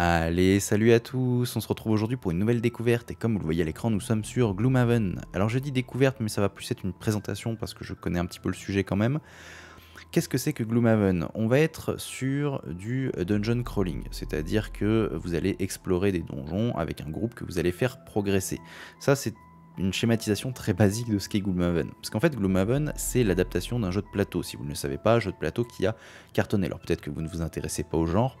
Allez, salut à tous, on se retrouve aujourd'hui pour une nouvelle découverte et comme vous le voyez à l'écran, nous sommes sur Gloomhaven. Alors je dis découverte, mais ça va plus être une présentation parce que je connais un petit peu le sujet quand même. Qu'est-ce que c'est que Gloomhaven On va être sur du dungeon crawling, c'est-à-dire que vous allez explorer des donjons avec un groupe que vous allez faire progresser. Ça, c'est une schématisation très basique de ce qu'est Gloomhaven. Parce qu'en fait, Gloomhaven, c'est l'adaptation d'un jeu de plateau. Si vous ne le savez pas, jeu de plateau qui a cartonné. Alors peut-être que vous ne vous intéressez pas au genre,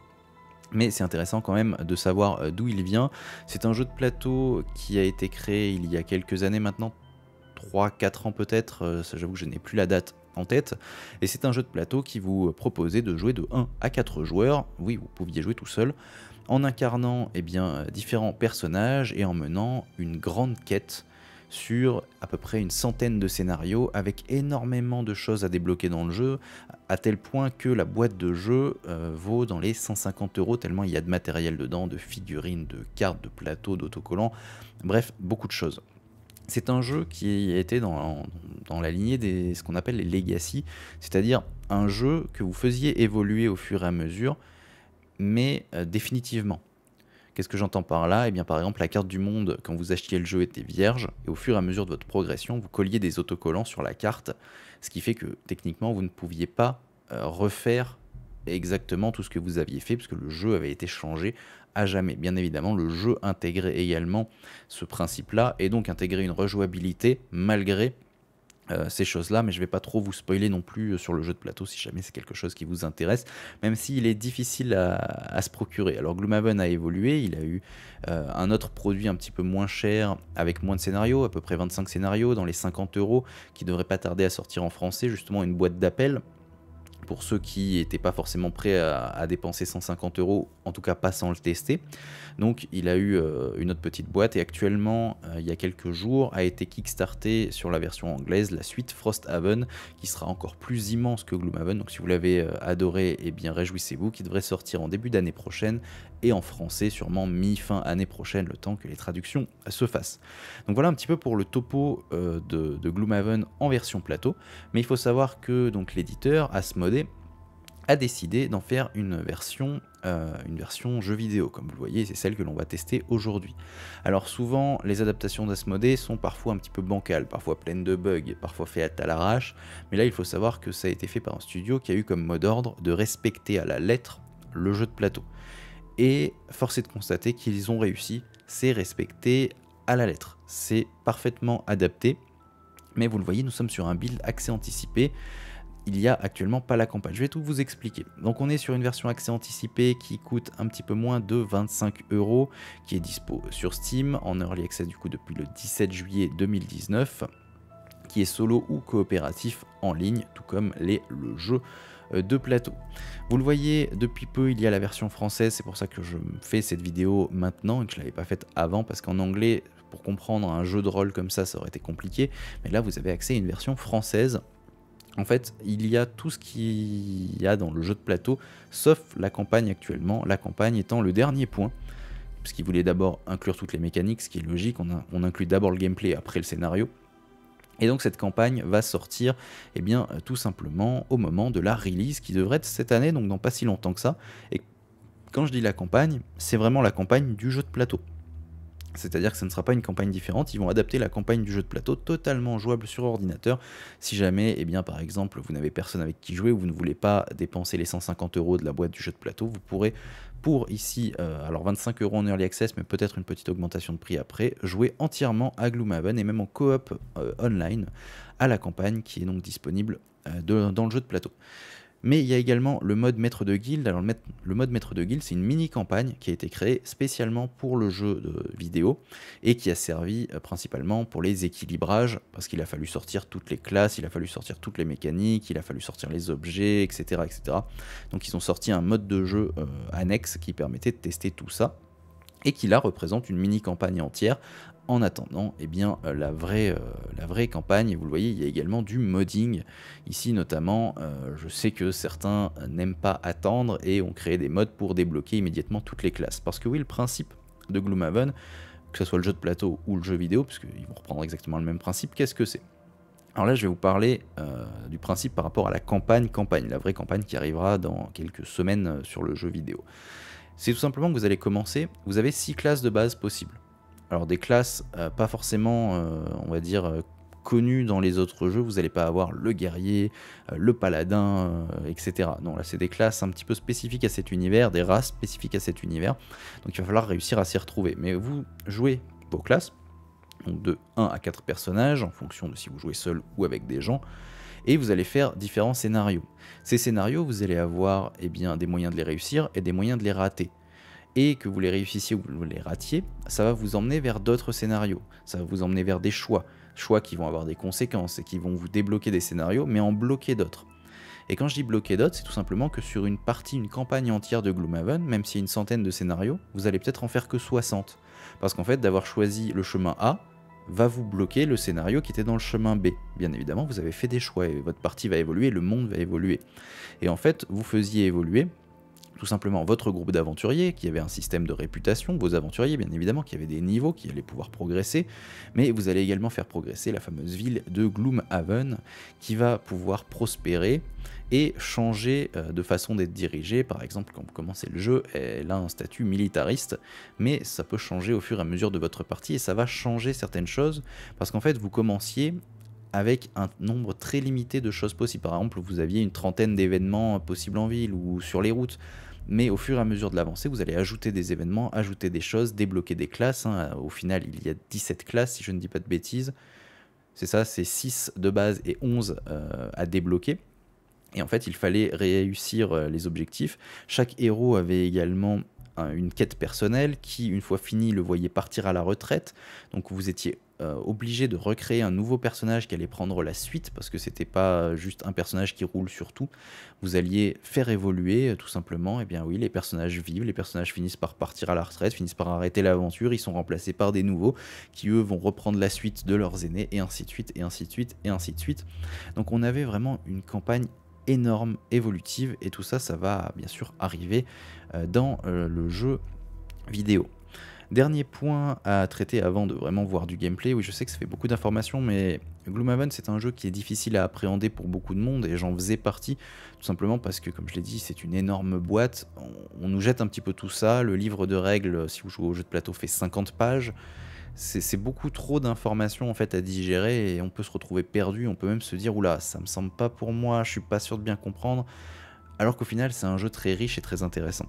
mais c'est intéressant quand même de savoir euh, d'où il vient. C'est un jeu de plateau qui a été créé il y a quelques années maintenant, 3-4 ans peut-être, euh, j'avoue que je n'ai plus la date en tête, et c'est un jeu de plateau qui vous proposait de jouer de 1 à 4 joueurs, oui vous pouviez jouer tout seul, en incarnant eh bien, euh, différents personnages et en menant une grande quête sur à peu près une centaine de scénarios avec énormément de choses à débloquer dans le jeu, à tel point que la boîte de jeu euh, vaut dans les 150 euros, tellement il y a de matériel dedans, de figurines, de cartes, de plateaux, d'autocollants, bref, beaucoup de choses. C'est un jeu qui était dans, dans la lignée de ce qu'on appelle les legacy, c'est-à-dire un jeu que vous faisiez évoluer au fur et à mesure, mais euh, définitivement. Qu'est-ce que j'entends par là Eh bien, par exemple, la carte du monde, quand vous achetiez le jeu, était vierge, et au fur et à mesure de votre progression, vous colliez des autocollants sur la carte, ce qui fait que techniquement, vous ne pouviez pas euh, refaire exactement tout ce que vous aviez fait, puisque le jeu avait été changé à jamais. Bien évidemment, le jeu intégrait également ce principe-là, et donc intégrait une rejouabilité malgré euh, ces choses-là, mais je ne vais pas trop vous spoiler non plus euh, sur le jeu de plateau si jamais c'est quelque chose qui vous intéresse, même s'il est difficile à, se procurer. Alors Gloomhaven a évolué, il a eu euh, un autre produit un petit peu moins cher, avec moins de scénarios, à peu près 25 scénarios, dans les 50 euros, qui devrait pas tarder à sortir en français, justement une boîte d'appel pour ceux qui n'étaient pas forcément prêts à, dépenser 150 euros, en tout cas pas sans le tester. Donc il a eu euh, une autre petite boîte et actuellement, euh, il y a quelques jours, a été kickstarté sur la version anglaise la suite Frosthaven qui sera encore plus immense que Gloomhaven. Donc si vous l'avez euh, adoré, eh bien réjouissez-vous, qui devrait sortir en début d'année prochaine et en français sûrement mi-fin année prochaine, le temps que les traductions se fassent. Donc voilà un petit peu pour le topo euh, de, Gloomhaven en version plateau, mais il faut savoir que donc l'éditeur Asmodee a décidé d'en faire une version, euh, une version jeu vidéo, comme vous le voyez, c'est celle que l'on va tester aujourd'hui. Alors souvent, les adaptations d'Asmodée sont parfois un petit peu bancales, parfois pleines de bugs, parfois faites à l'arrache, mais là il faut savoir que ça a été fait par un studio qui a eu comme mot d'ordre de respecter à la lettre le jeu de plateau et force est de constater qu'ils ont réussi, c'est respecté à la lettre, c'est parfaitement adapté, mais vous le voyez, nous sommes sur un build accès anticipé, il n'y a actuellement pas la campagne. Je vais tout vous expliquer. Donc on est sur une version accès anticipé qui coûte un petit peu moins de 25 euros, qui est dispo sur Steam en early access du coup depuis le 17 juillet 2019, qui est solo ou coopératif en ligne, tout comme les le jeu euh, de plateau. Vous le voyez, depuis peu, il y a la version française, c'est pour ça que je fais cette vidéo maintenant et que je ne l'avais pas faite avant, parce qu'en anglais, pour comprendre un jeu de rôle comme ça, ça aurait été compliqué. Mais là, vous avez accès à une version française. En fait, il y a tout ce qu'il y a dans le jeu de plateau, sauf la campagne actuellement, la campagne étant le dernier point. Parce qu'il voulait d'abord inclure toutes les mécaniques, ce qui est logique, on, on inclut d'abord le gameplay après le scénario. Et donc cette campagne va sortir eh bien, euh, tout simplement au moment de la release qui devrait être cette année, donc dans pas si longtemps que ça. Et quand je dis la campagne, c'est vraiment la campagne du jeu de plateau. C'est-à-dire que ce ne sera pas une campagne différente, ils vont adapter la campagne du jeu de plateau totalement jouable sur ordinateur. Si jamais, eh bien, par exemple, vous n'avez personne avec qui jouer ou vous ne voulez pas dépenser les 150 euros de la boîte du jeu de plateau, vous pourrez pour ici, euh, alors 25 euros en early access, mais peut-être une petite augmentation de prix après, jouer entièrement à Gloomhaven et même en coop euh, online à la campagne qui est donc disponible euh, dans le jeu de plateau. Mais il y a également le mode maître de guilde. Alors, le, mode maître de guilde, c'est une mini-campagne qui a été créée spécialement pour le jeu de vidéo et qui a servi euh, principalement pour les équilibrages parce qu'il a fallu sortir toutes les classes, il a fallu sortir toutes les mécaniques, il a fallu sortir les objets, etc. etc. Donc, ils ont sorti un mode de jeu euh, annexe qui permettait de tester tout ça et qui là représente une mini-campagne entière en attendant eh bien, euh, la, vraie, euh, la vraie campagne. Et vous le voyez, il y a également du modding. Ici notamment, euh, je sais que certains n'aiment pas attendre et ont créé des modes pour débloquer immédiatement toutes les classes. Parce que oui, le principe de Gloomhaven, que ce soit le jeu de plateau ou le jeu vidéo, parce qu'ils vont reprendre exactement le même principe, qu'est-ce que c'est alors là, je vais vous parler du principe par rapport à la campagne-campagne, la vraie campagne qui arrivera dans quelques semaines sur le jeu vidéo c'est tout simplement que vous allez commencer, vous avez 6 classes de base possibles. Alors des classes euh, pas forcément, euh, on va dire, euh, connues dans les autres jeux, vous n'allez pas avoir le guerrier, le paladin, etc. Non, là c'est des classes un petit peu spécifiques à cet univers, des races spécifiques à cet univers, donc il va falloir réussir à s'y retrouver. Mais vous jouez vos classes, donc de 1 à 4 personnages, en fonction de si vous jouez seul ou avec des gens, et vous allez faire différents scénarios. Ces scénarios, vous allez avoir eh bien, des moyens de les réussir et des moyens de les rater. Et que vous les réussissiez ou vous les ratiez, ça va vous emmener vers d'autres scénarios, ça va vous emmener vers des choix, choix qui vont avoir des conséquences et qui vont vous débloquer des scénarios, mais en bloquer d'autres. Et quand je dis bloquer d'autres, c'est tout simplement que sur une partie, une campagne entière de Gloomhaven, même s'il y a une centaine de scénarios, vous allez peut-être en faire que 60. Parce qu'en fait, d'avoir choisi le chemin A, va vous bloquer le scénario qui était dans le chemin B. Bien évidemment, vous avez fait des choix et votre partie va évoluer, le monde va évoluer. Et en fait, vous faisiez évoluer tout simplement votre groupe d'aventuriers, qui avait un système de réputation, vos aventuriers bien évidemment, qui avaient des niveaux, qui allaient pouvoir progresser, mais vous allez également faire progresser la fameuse ville de Gloomhaven, qui va pouvoir prospérer et changer euh, de façon d'être dirigée. Par exemple, quand vous commencez le jeu, elle a un statut militariste, mais ça peut changer au fur et à mesure de votre partie, et ça va changer certaines choses, parce qu'en fait, vous commenciez avec un nombre très limité de choses possibles. Par exemple, vous aviez une trentaine d'événements possibles en ville ou sur les routes mais au fur et à mesure de l'avancée, vous allez ajouter des événements, ajouter des choses, débloquer des classes. Hein. Au final, il y a 17 classes, si je ne dis pas de bêtises. C'est ça, c'est 6 de base et 11 euh, à débloquer. Et en fait, il fallait réussir euh, les objectifs. Chaque héros avait également une quête personnelle qui, une fois finie, le voyait partir à la retraite. Donc vous étiez euh, obligé de recréer un nouveau personnage qui allait prendre la suite, parce que c'était pas juste un personnage qui roule sur tout. Vous alliez faire évoluer euh, tout simplement, et eh bien oui, les personnages vivent, les personnages finissent par partir à la retraite, finissent par arrêter l'aventure, ils sont remplacés par des nouveaux qui eux vont reprendre la suite de leurs aînés, et ainsi de suite, et ainsi de suite, et ainsi de suite. Donc on avait vraiment une campagne énorme, évolutive, et tout ça, ça va bien sûr arriver euh, dans le jeu vidéo. Dernier point à traiter avant de vraiment voir du gameplay. Oui, je sais que ça fait beaucoup d'informations, mais Gloomhaven, c'est un jeu qui est difficile à appréhender pour beaucoup de monde et j'en faisais partie tout simplement parce que, comme je l'ai dit, c'est une énorme boîte. On, nous jette un petit peu tout ça. Le livre de règles, si vous jouez au jeu de plateau, fait 50 pages. C'est beaucoup trop d'informations en fait à digérer et on peut se retrouver perdu. On peut même se dire oula, ça me semble pas pour moi, je suis pas sûr de bien comprendre. Alors qu'au final, c'est un jeu très riche et très intéressant.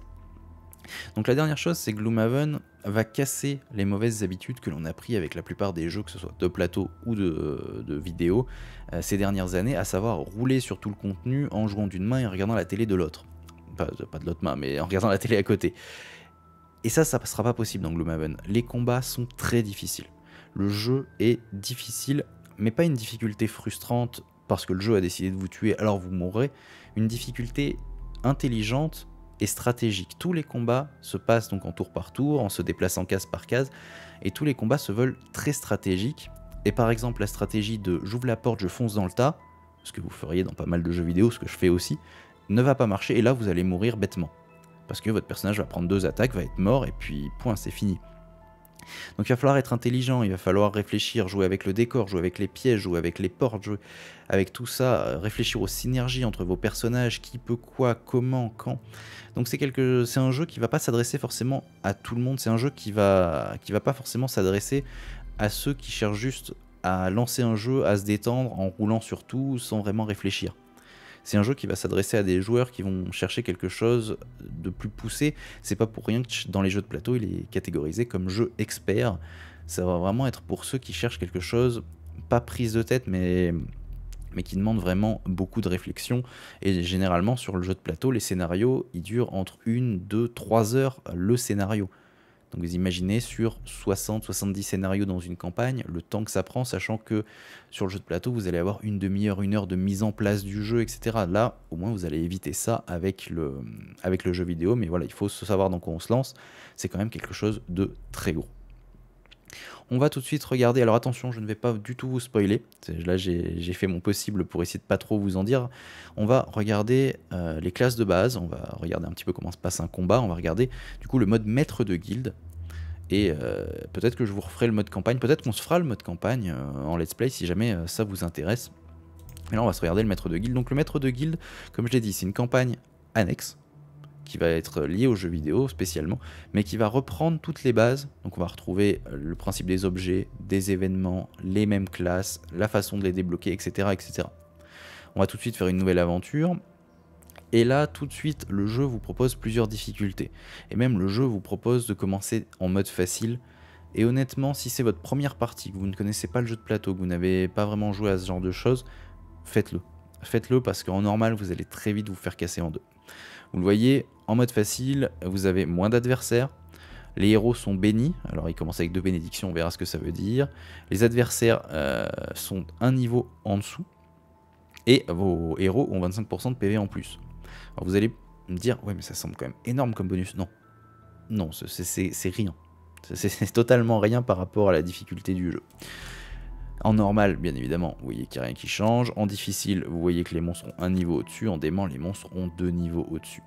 Donc la dernière chose, c'est que Gloomhaven va casser les mauvaises habitudes que l'on a pris avec la plupart des jeux, que ce soit de plateau ou de, vidéo, euh, ces dernières années, à savoir rouler sur tout le contenu en jouant d'une main et en regardant la télé de l'autre. Pas, pas de l'autre main, mais en regardant la télé à côté. Et ça, ça ne sera pas possible dans Gloomhaven. Les combats sont très difficiles. Le jeu est difficile, mais pas une difficulté frustrante parce que le jeu a décidé de vous tuer, alors vous mourrez. Une difficulté intelligente stratégique. Tous les combats se passent donc en tour par tour, en se déplaçant case par case, et tous les combats se veulent très stratégiques. Et par exemple, la stratégie de j'ouvre la porte, je fonce dans le tas, ce que vous feriez dans pas mal de jeux vidéo, ce que je fais aussi, ne va pas marcher, et là vous allez mourir bêtement. Parce que votre personnage va prendre deux attaques, va être mort, et puis point, c'est fini. Donc il va falloir être intelligent, il va falloir réfléchir, jouer avec le décor, jouer avec les pièges, jouer avec les portes, jouer avec tout ça, euh, réfléchir aux synergies entre vos personnages, qui peut quoi, comment, quand. Donc c'est quelque, c'est un jeu qui va pas s'adresser forcément à tout le monde, c'est un jeu qui va, qui va pas forcément s'adresser à ceux qui cherchent juste à lancer un jeu, à se détendre en roulant sur tout sans vraiment réfléchir. C'est un jeu qui va s'adresser à des joueurs qui vont chercher quelque chose de plus poussé. C'est pas pour rien que dans les jeux de plateau, il est catégorisé comme jeu expert. Ça va vraiment être pour ceux qui cherchent quelque chose, pas prise de tête, mais mais qui demande vraiment beaucoup de réflexion. Et généralement, sur le jeu de plateau, les scénarios, ils durent entre une, deux, trois heures le scénario. Donc vous imaginez sur 60-70 scénarios dans une campagne, le temps que ça prend, sachant que sur le jeu de plateau, vous allez avoir une demi-heure, une heure de mise en place du jeu, etc. Là, au moins, vous allez éviter ça avec le, avec le jeu vidéo, mais voilà, il faut savoir dans quoi on se lance. C'est quand même quelque chose de très gros. On va tout de suite regarder. Alors attention, je ne vais pas du tout vous spoiler. Là, j'ai fait mon possible pour essayer de pas trop vous en dire. On va regarder euh, les classes de base. On va regarder un petit peu comment se passe un combat. On va regarder du coup le mode maître de guilde. Et euh, peut-être que je vous referai le mode campagne. Peut-être qu'on se fera le mode campagne euh, en let's play si jamais ça vous intéresse. Et là, on va se regarder le maître de guilde. Donc le maître de guilde, comme je l'ai dit, c'est une campagne annexe qui va être lié au jeu vidéo spécialement, mais qui va reprendre toutes les bases. Donc on va retrouver euh, le principe des objets, des événements, les mêmes classes, la façon de les débloquer, etc. etc. On va tout de suite faire une nouvelle aventure. Et là, tout de suite, le jeu vous propose plusieurs difficultés. Et même le jeu vous propose de commencer en mode facile. Et honnêtement, si c'est votre première partie, que vous ne connaissez pas le jeu de plateau, que vous n'avez pas vraiment joué à ce genre de choses, faites-le. Faites-le parce qu'en normal, vous allez très vite vous faire casser en deux. Vous le voyez, en mode facile, vous avez moins d'adversaires. Les héros sont bénis, alors ils commencent avec deux bénédictions, on verra ce que ça veut dire. Les adversaires euh, sont un niveau en dessous, et vos héros ont 25% de PV en plus. Alors vous allez me dire, ouais mais ça semble quand même énorme comme bonus. Non, non, c'est rien. C'est totalement rien par rapport à la difficulté du jeu. En normal, bien évidemment, vous voyez qu'il n'y a rien qui change. En difficile, vous voyez que les monstres ont un niveau au-dessus. En dément, les monstres ont deux niveaux au-dessus.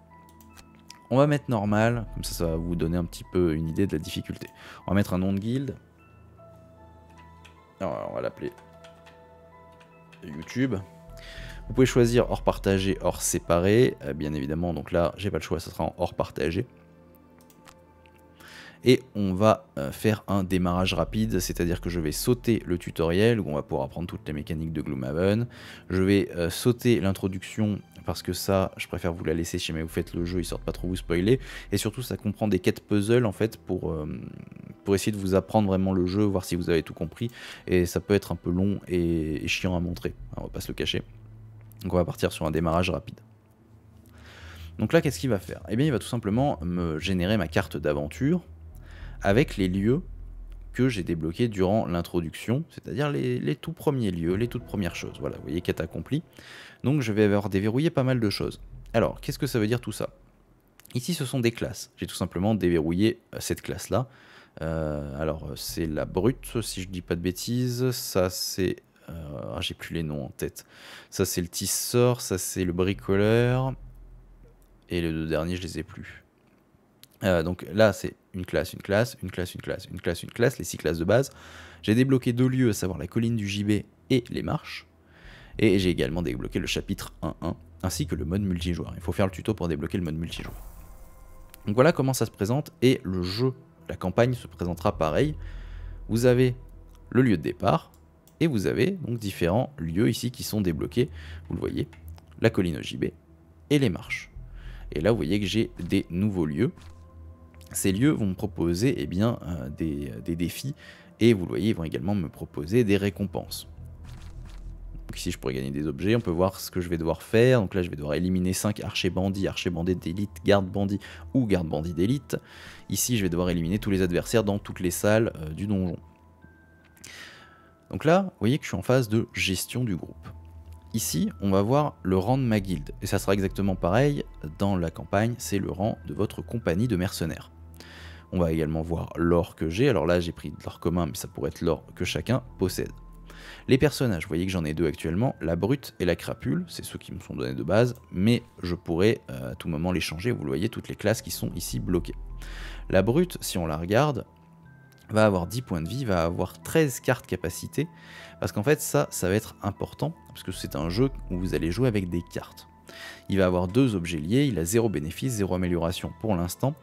On va mettre normal, comme ça, ça va vous donner un petit peu une idée de la difficulté. On va mettre un nom de guilde. Ah, on va l'appeler YouTube. Vous pouvez choisir hors partagé, hors séparé. Euh, bien évidemment, donc là, j'ai pas le choix, ça sera en hors partagé et on va euh, faire un démarrage rapide, c'est-à-dire que je vais sauter le tutoriel où on va pouvoir apprendre toutes les mécaniques de Gloomhaven, je vais euh, sauter l'introduction parce que ça, je préfère vous la laisser si jamais vous faites le jeu, ils sortent pas trop vous spoiler. Et surtout, ça comprend des quêtes puzzle en fait pour, euh, pour essayer de vous apprendre vraiment le jeu, voir si vous avez tout compris. Et ça peut être un peu long et, chiant à montrer, hein, on va pas se le cacher. Donc on va partir sur un démarrage rapide. Donc là, qu'est-ce qu'il va faire Eh bien, il va tout simplement me générer ma carte d'aventure avec les lieux que j'ai débloqués durant l'introduction, c'est-à-dire les, tout premiers lieux, les toutes premières choses. Voilà, vous voyez, quête accompli. Donc je vais avoir déverrouillé pas mal de choses. Alors, qu'est-ce que ça veut dire tout ça Ici, ce sont des classes. J'ai tout simplement déverrouillé euh, cette classe-là. Euh, alors, euh, c'est la brute, si je dis pas de bêtises. Ça, c'est... Euh, ah, j'ai plus les noms en tête. Ça, c'est le tisseur. Ça, c'est le bricoleur. Et les deux derniers, je les ai plus. Euh, donc là, c'est une classe, une classe, une classe, une classe, une classe, une classe, les six classes de base. J'ai débloqué deux lieux, à savoir la colline du JB et les marches. Et j'ai également débloqué le chapitre 1-1, ainsi que le mode multijoueur. Il faut faire le tuto pour débloquer le mode multijoueur. Donc voilà comment ça se présente, et le jeu, la campagne se présentera pareil. Vous avez le lieu de départ, et vous avez donc différents lieux ici qui sont débloqués. Vous le voyez, la colline au JB et les marches. Et là, vous voyez que j'ai des nouveaux lieux ces lieux vont me proposer eh bien, euh, des, défis et vous le voyez, ils vont également me proposer des récompenses. ici, je pourrais gagner des objets, on peut voir ce que je vais devoir faire. Donc là, je vais devoir éliminer 5 archers bandits, archers bandits d'élite, gardes bandits ou gardes bandits d'élite. Ici, je vais devoir éliminer tous les adversaires dans toutes les salles euh, du donjon. Donc là, vous voyez que je suis en phase de gestion du groupe. Ici, on va voir le rang de ma guilde, et ça sera exactement pareil dans la campagne, c'est le rang de votre compagnie de mercenaires. On va également voir l'or que j'ai. Alors là, j'ai pris de l'or commun, mais ça pourrait être l'or que chacun possède. Les personnages, vous voyez que j'en ai deux actuellement, la brute et la crapule, c'est ceux qui me sont donnés de base, mais je pourrais euh, à tout moment les changer, vous le voyez, toutes les classes qui sont ici bloquées. La brute, si on la regarde, va avoir 10 points de vie, va avoir 13 cartes capacité, parce qu'en fait ça, ça va être important, parce que c'est un jeu où vous allez jouer avec des cartes. Il va avoir deux objets liés, il a zéro bénéfice, zéro amélioration pour l'instant,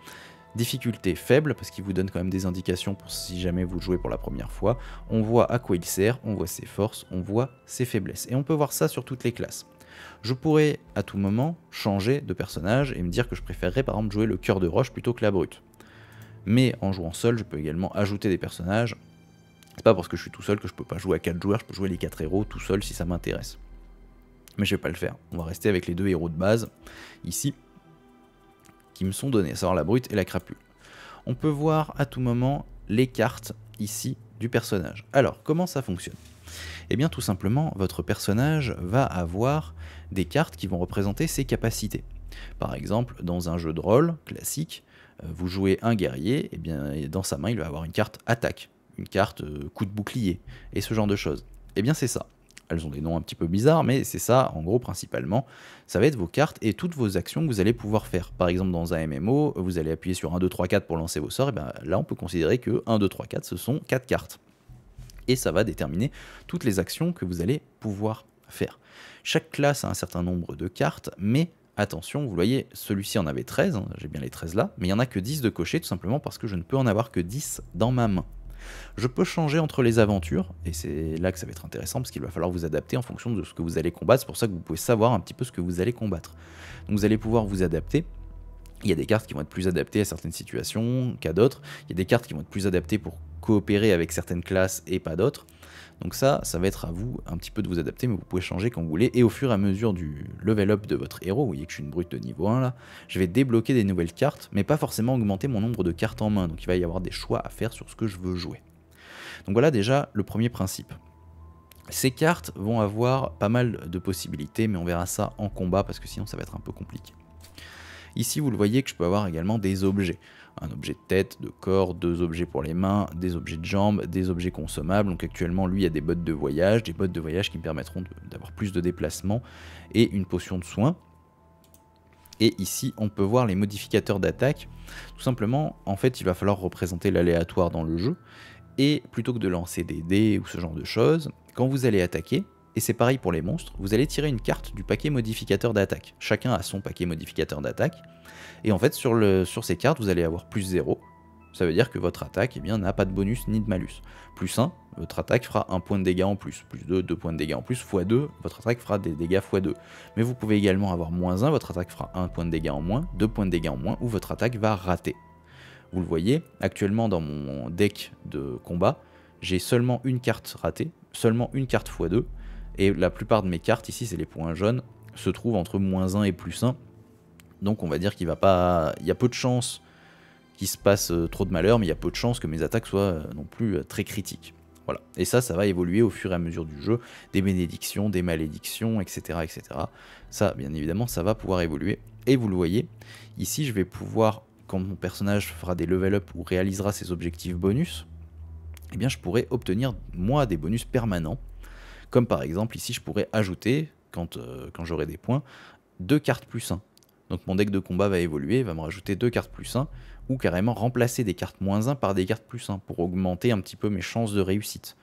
Difficulté faible, parce qu'il vous donne quand même des indications pour si jamais vous jouez pour la première fois. On voit à quoi il sert, on voit ses forces, on voit ses faiblesses. Et on peut voir ça sur toutes les classes. Je pourrais à tout moment changer de personnage et me dire que je préférerais par exemple jouer le cœur de roche plutôt que la brute. Mais en jouant seul, je peux également ajouter des personnages. C'est pas parce que je suis tout seul que je peux pas jouer à 4 joueurs, je peux jouer les 4 héros tout seul si ça m'intéresse. Mais je vais pas le faire. On va rester avec les deux héros de base ici me sont données, à savoir la brute et la crapule. On peut voir à tout moment les cartes ici du personnage. Alors, comment ça fonctionne Eh bien, tout simplement, votre personnage va avoir des cartes qui vont représenter ses capacités. Par exemple, dans un jeu de rôle classique, euh, vous jouez un guerrier, eh et bien dans sa main, il va avoir une carte attaque, une carte euh, coup de bouclier, et ce genre de choses. Eh bien, c'est ça elles ont des noms un petit peu bizarres, mais c'est ça en gros principalement. Ça va être vos cartes et toutes vos actions que vous allez pouvoir faire. Par exemple, dans un MMO, vous allez appuyer sur 1, 2, 3, 4 pour lancer vos sorts, et bien là on peut considérer que 1, 2, 3, 4 ce sont 4 cartes. Et ça va déterminer toutes les actions que vous allez pouvoir faire. Chaque classe a un certain nombre de cartes, mais attention, vous voyez, celui-ci en avait 13, hein, j'ai bien les 13 là, mais il n'y en a que 10 de cocher tout simplement parce que je ne peux en avoir que 10 dans ma main. Je peux changer entre les aventures, et c'est là que ça va être intéressant, parce qu'il va falloir vous adapter en fonction de ce que vous allez combattre, c'est pour ça que vous pouvez savoir un petit peu ce que vous allez combattre. vous allez pouvoir vous adapter, il y a des cartes qui vont être plus adaptées à certaines situations qu'à d'autres. Il y a des cartes qui vont être plus adaptées pour coopérer avec certaines classes et pas d'autres. Donc ça, ça va être à vous un petit peu de vous adapter, mais vous pouvez changer quand vous voulez. Et au fur et à mesure du level up de votre héros, vous voyez que je suis une brute de niveau 1 là, je vais débloquer des nouvelles cartes, mais pas forcément augmenter mon nombre de cartes en main. Donc il va y avoir des choix à faire sur ce que je veux jouer. Donc voilà déjà le premier principe. Ces cartes vont avoir pas mal de possibilités, mais on verra ça en combat parce que sinon ça va être un peu compliqué. Ici vous le voyez que je peux avoir également des objets un objet de tête, de corps, deux objets pour les mains, des objets de jambes, des objets consommables. Donc actuellement, lui, il y a des bottes de voyage, des bottes de voyage qui me permettront d'avoir plus de déplacements et une potion de soin. Et ici, on peut voir les modificateurs d'attaque. Tout simplement, en fait, il va falloir représenter l'aléatoire dans le jeu. Et plutôt que de lancer des dés ou ce genre de choses, quand vous allez attaquer, et c'est pareil pour les monstres, vous allez tirer une carte du paquet modificateur d'attaque. Chacun a son paquet modificateur d'attaque. Et en fait, sur, ces cartes, vous allez avoir plus 0. Ça veut dire que votre attaque eh n'a pas de bonus ni de malus. Plus 1, votre attaque fera un point de dégâts en plus. Plus 2, 2 points de dégâts en plus. x 2, votre attaque fera des dégâts x 2. Mais vous pouvez également avoir moins 1, votre attaque fera un point de dégâts en moins, 2 points de dégâts en moins, ou votre attaque va rater. Vous le voyez, actuellement dans mon deck de combat, j'ai seulement une carte ratée, seulement une carte x 2, et la plupart de mes cartes, ici c'est les points jaunes, se trouvent entre moins 1 et plus 1. Donc on va dire qu'il va pas. Il y a peu de chances qu'il se passe euh, trop de malheur, mais il y a peu de chances que mes attaques soient euh, non plus euh, très critiques. Voilà. Et ça, ça va évoluer au fur et à mesure du jeu, des bénédictions, des malédictions, etc. etc. Ça, bien évidemment, ça va pouvoir évoluer. Et vous le voyez, ici je vais pouvoir, quand mon personnage fera des level up ou réalisera ses objectifs bonus, eh bien je pourrai obtenir moi des bonus permanents comme par exemple, ici, je pourrais ajouter, quand, euh, j'aurai des points, deux cartes plus 1. Donc mon deck de combat va évoluer, va me rajouter deux cartes plus 1, ou carrément remplacer des cartes moins 1 par des cartes plus 1 pour augmenter un petit peu mes chances de réussite.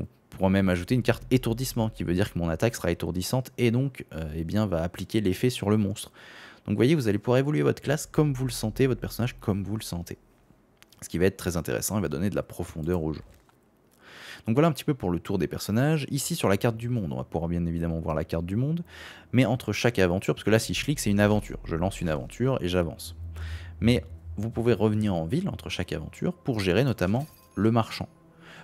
On pourra même ajouter une carte étourdissement, qui veut dire que mon attaque sera étourdissante et donc euh, eh bien, va appliquer l'effet sur le monstre. Donc vous voyez, vous allez pouvoir évoluer votre classe comme vous le sentez, votre personnage comme vous le sentez. Ce qui va être très intéressant il va donner de la profondeur au jeu. Donc voilà un petit peu pour le tour des personnages. Ici sur la carte du monde, on va pouvoir bien évidemment voir la carte du monde, mais entre chaque aventure, parce que là si je clique c'est une aventure, je lance une aventure et j'avance. Mais vous pouvez revenir en ville entre chaque aventure pour gérer notamment le marchand.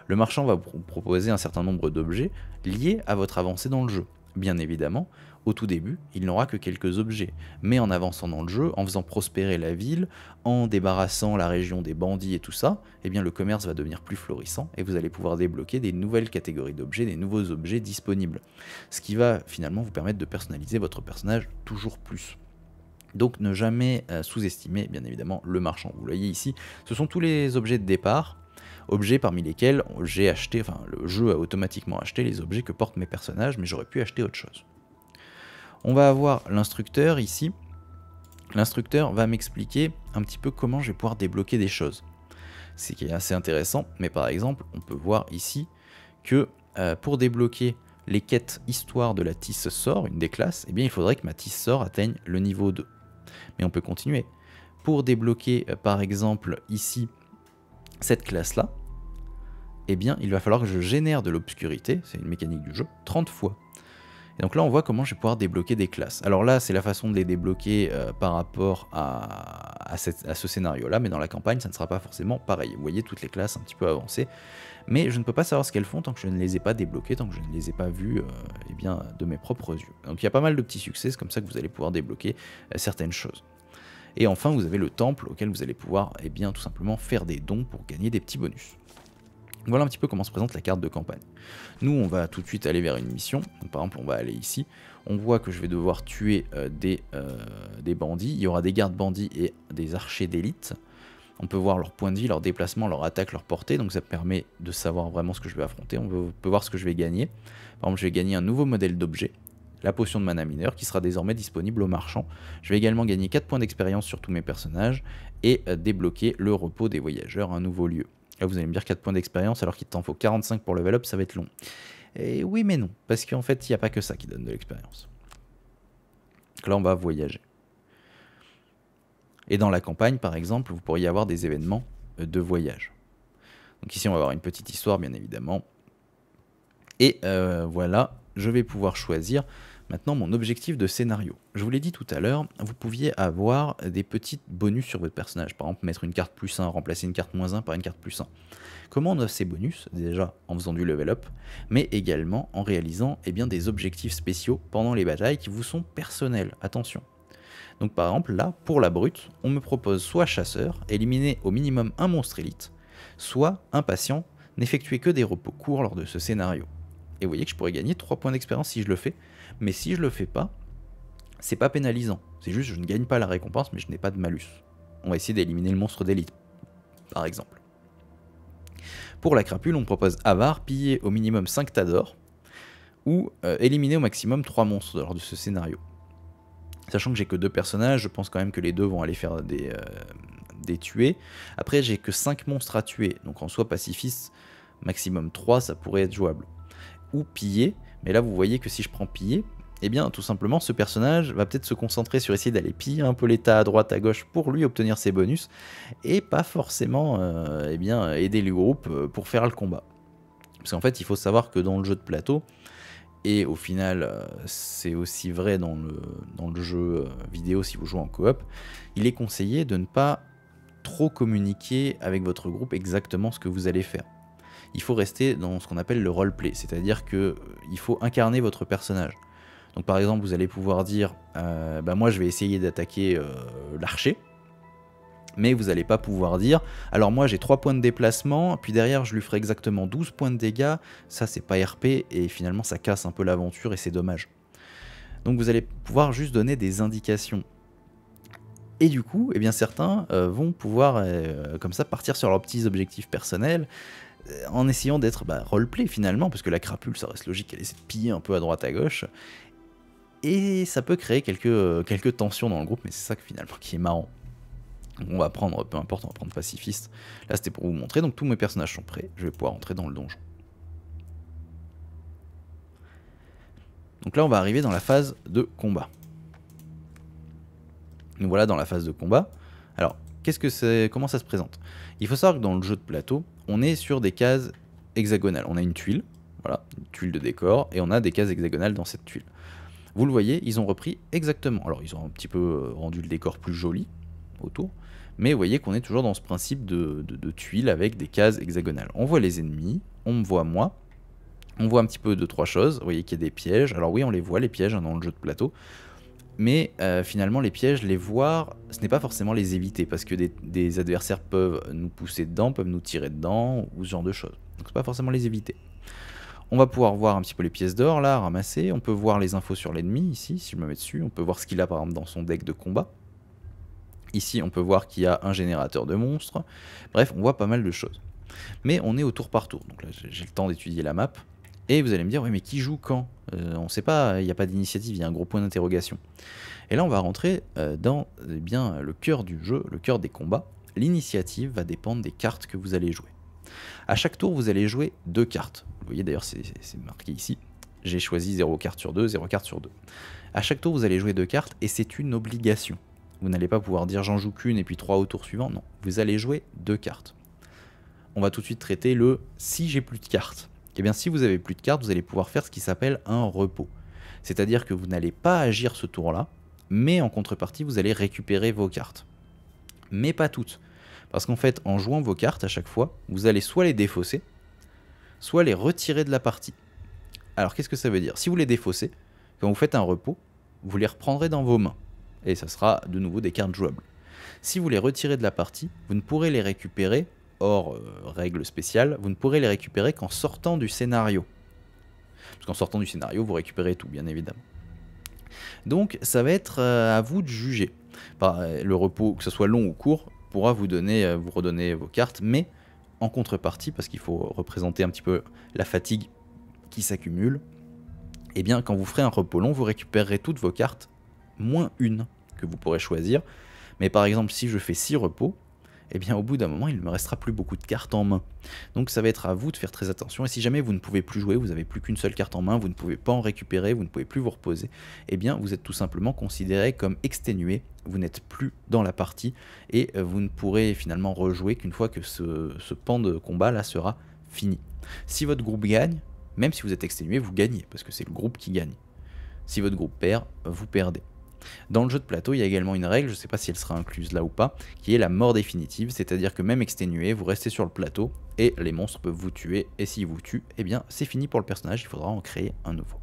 Le marchand va vous proposer un certain nombre d'objets liés à votre avancée dans le jeu. Bien évidemment, au tout début, il n'aura que quelques objets, mais en avançant dans le jeu, en faisant prospérer la ville, en débarrassant la région des bandits et tout ça, eh bien le commerce va devenir plus florissant et vous allez pouvoir débloquer des nouvelles catégories d'objets, des nouveaux objets disponibles. Ce qui va finalement vous permettre de personnaliser votre personnage toujours plus. Donc ne jamais euh, sous-estimer, bien évidemment, le marchand. Vous voyez ici, ce sont tous les objets de départ objets parmi lesquels j'ai acheté, enfin le jeu a automatiquement acheté les objets que portent mes personnages, mais j'aurais pu acheter autre chose. On va avoir l'instructeur ici. L'instructeur va m'expliquer un petit peu comment je vais pouvoir débloquer des choses. c'est qui est assez intéressant, mais par exemple, on peut voir ici que euh, pour débloquer les quêtes histoire de la tisse sort, une des classes, eh bien il faudrait que ma tisse sort atteigne le niveau 2. Mais on peut continuer. Pour débloquer euh, par exemple ici cette classe là, eh bien il va falloir que je génère de l'obscurité, c'est une mécanique du jeu, 30 fois. Et donc là on voit comment je vais pouvoir débloquer des classes. Alors là c'est la façon de les débloquer euh, par rapport à, ce scénario là, mais dans la campagne ça ne sera pas forcément pareil. Vous voyez toutes les classes un petit peu avancées, mais je ne peux pas savoir ce qu'elles font tant que je ne les ai pas débloquées, tant que je ne les ai pas vues euh, eh bien, de mes propres yeux. Donc il y a pas mal de petits succès, c'est comme ça que vous allez pouvoir débloquer euh, certaines choses. Et enfin, vous avez le temple auquel vous allez pouvoir eh bien, tout simplement faire des dons pour gagner des petits bonus. Voilà un petit peu comment se présente la carte de campagne. Nous, on va tout de suite aller vers une mission. par exemple, on va aller ici. On voit que je vais devoir tuer euh, euh, des, bandits. Il y aura des gardes bandits et des archers d'élite. On peut voir leur point de vie, leur déplacement, leur attaque, leur portée. Donc ça permet de savoir vraiment ce que je vais affronter. On peut, voir ce que je vais gagner. Par exemple, je vais gagner un nouveau modèle d'objet. La potion de mana mineur qui sera désormais disponible aux marchands. Je vais également gagner 4 points d'expérience sur tous mes personnages et euh, débloquer le repos des voyageurs, un nouveau lieu. Là, ah, vous allez me dire 4 points d'expérience alors qu'il t'en faut 45 pour level up, ça va être long. Et oui, mais non, parce qu'en fait, il n'y a pas que ça qui donne de l'expérience. Donc là, on va voyager. Et dans la campagne, par exemple, vous pourriez avoir des événements euh, de voyage. Donc ici, on va avoir une petite histoire, bien évidemment. Et euh, voilà, je vais pouvoir choisir Maintenant, mon objectif de scénario. Je vous l'ai dit tout à l'heure, vous pouviez avoir des petits bonus sur votre personnage. Par exemple, mettre une carte plus 1, remplacer une carte moins 1 par une carte plus 1. Comment on a ces bonus Déjà en faisant du level up, mais également en réalisant eh bien, des objectifs spéciaux pendant les batailles qui vous sont personnels. Attention, donc par exemple là, pour la brute, on me propose soit chasseur, éliminer au minimum un monstre élite, soit impatient, n'effectuer que des repos courts lors de ce scénario. Et vous voyez que je pourrais gagner 3 points d'expérience si je le fais, mais si je le fais pas, c'est pas pénalisant. C'est juste je ne gagne pas la récompense, mais je n'ai pas de malus. On va essayer d'éliminer le monstre d'élite, par exemple. Pour la crapule, on propose avare, piller au minimum 5 tas d'or, ou euh, éliminer au maximum 3 monstres lors de ce scénario. Sachant que j'ai que 2 personnages, je pense quand même que les deux vont aller faire des, euh, des tués. Après, j'ai que 5 monstres à tuer, donc en soit pacifiste, maximum 3, ça pourrait être jouable. Ou piller, mais là, vous voyez que si je prends piller, eh bien, tout simplement, ce personnage va peut-être se concentrer sur essayer d'aller piller un peu l'état à droite, à gauche pour lui obtenir ses bonus, et pas forcément euh, eh bien, aider le groupe euh, pour faire le combat. Parce qu'en fait, il faut savoir que dans le jeu de plateau, et au final, euh, c'est aussi vrai dans le, dans le jeu vidéo si vous jouez en coop, il est conseillé de ne pas trop communiquer avec votre groupe exactement ce que vous allez faire il faut rester dans ce qu'on appelle le roleplay, c'est-à-dire que euh, il faut incarner votre personnage. Donc par exemple, vous allez pouvoir dire, euh, bah moi je vais essayer d'attaquer euh, l'archer, mais vous n'allez pas pouvoir dire, alors moi j'ai 3 points de déplacement, puis derrière je lui ferai exactement 12 points de dégâts, ça c'est pas RP, et finalement ça casse un peu l'aventure et c'est dommage. Donc vous allez pouvoir juste donner des indications. Et du coup, eh bien certains vont pouvoir comme ça partir sur leurs petits objectifs personnels, euh, en essayant d'être bah, roleplay finalement, parce que la crapule, ça reste logique elle essaie de piller un peu à droite à gauche. Et ça peut créer quelques, euh, quelques tensions dans le groupe, mais c'est ça que, finalement qui est marrant. on va prendre, peu importe, on va prendre pacifiste. Là, c'était pour vous montrer. Donc tous mes personnages sont prêts. Je vais pouvoir entrer dans le donjon. Donc là, on va arriver dans la phase de combat. Nous voilà dans la phase de combat. Alors, qu'est-ce que c'est Comment ça se présente Il faut savoir que dans le jeu de plateau, on est sur des cases hexagonales. On a une tuile, voilà, une tuile de décor, et on a des cases hexagonales dans cette tuile. Vous le voyez, ils ont repris exactement. Alors ils ont un petit peu euh, rendu le décor plus joli autour, mais vous voyez qu'on est toujours dans ce principe de, tuiles avec des cases hexagonales. On voit les ennemis, on me voit moi, on voit un petit peu deux trois choses. Vous voyez qu'il y a des pièges. Alors oui, on les voit les pièges hein, dans le jeu de plateau. Mais euh, finalement, les pièges, les voir, ce n'est pas forcément les éviter, parce que des, adversaires peuvent nous pousser dedans, peuvent nous tirer dedans, ou ce genre de choses. Donc, ce pas forcément les éviter. On va pouvoir voir un petit peu les pièces d'or, là, ramasser. On peut voir les infos sur l'ennemi, ici, si je me mets dessus. On peut voir ce qu'il a, par exemple, dans son deck de combat. Ici, on peut voir qu'il y a un générateur de monstres. Bref, on voit pas mal de choses. Mais on est au tour par tour. Donc là, j'ai le temps d'étudier la map. Et vous allez me dire, oui, mais qui joue quand euh, On ne sait pas, il n'y a pas d'initiative, il y a un gros point d'interrogation. Et là, on va rentrer euh, dans eh bien, le cœur du jeu, le cœur des combats. L'initiative va dépendre des cartes que vous allez jouer. À chaque tour, vous allez jouer deux cartes. Vous voyez d'ailleurs, c'est marqué ici. J'ai choisi 0 carte sur 2, 0 carte sur 2. À chaque tour, vous allez jouer deux cartes et c'est une obligation. Vous n'allez pas pouvoir dire j'en joue qu'une et puis trois au tour suivant. Non, vous allez jouer deux cartes. On va tout de suite traiter le si j'ai plus de cartes. Et eh bien si vous avez plus de cartes, vous allez pouvoir faire ce qui s'appelle un repos. C'est-à-dire que vous n'allez pas agir ce tour-là, mais en contrepartie, vous allez récupérer vos cartes. Mais pas toutes. Parce qu'en fait, en jouant vos cartes à chaque fois, vous allez soit les défausser, soit les retirer de la partie. Alors qu'est-ce que ça veut dire Si vous les défaussez, quand vous faites un repos, vous les reprendrez dans vos mains. Et ça sera de nouveau des cartes jouables. Si vous les retirez de la partie, vous ne pourrez les récupérer hors euh, règle spéciale, vous ne pourrez les récupérer qu'en sortant du scénario. Parce qu'en sortant du scénario, vous récupérez tout, bien évidemment. Donc ça va être euh, à vous de juger. Euh, le repos, que ce soit long ou court, pourra vous, donner, vous redonner vos cartes, mais en contrepartie, parce qu'il faut représenter un petit peu la fatigue qui s'accumule, eh bien quand vous ferez un repos long, vous récupérerez toutes vos cartes, moins une que vous pourrez choisir. Mais par exemple, si je fais 6 repos, eh bien au bout d'un moment, il ne me restera plus beaucoup de cartes en main. Donc ça va être à vous de faire très attention, et si jamais vous ne pouvez plus jouer, vous n'avez plus qu'une seule carte en main, vous ne pouvez pas en récupérer, vous ne pouvez plus vous reposer, Et eh bien vous êtes tout simplement considéré comme exténué, vous n'êtes plus dans la partie, et euh, vous ne pourrez finalement rejouer qu'une fois que ce, ce pan de combat là sera fini. Si votre groupe gagne, même si vous êtes exténué, vous gagnez, parce que c'est le groupe qui gagne. Si votre groupe perd, vous perdez. Dans le jeu de plateau, il y a également une règle, je ne sais pas si elle sera incluse là ou pas, qui est la mort définitive, c'est-à-dire que même exténué, vous restez sur le plateau et les monstres peuvent vous tuer, et s'ils vous tuent, eh bien c'est fini pour le personnage, il faudra en créer un nouveau.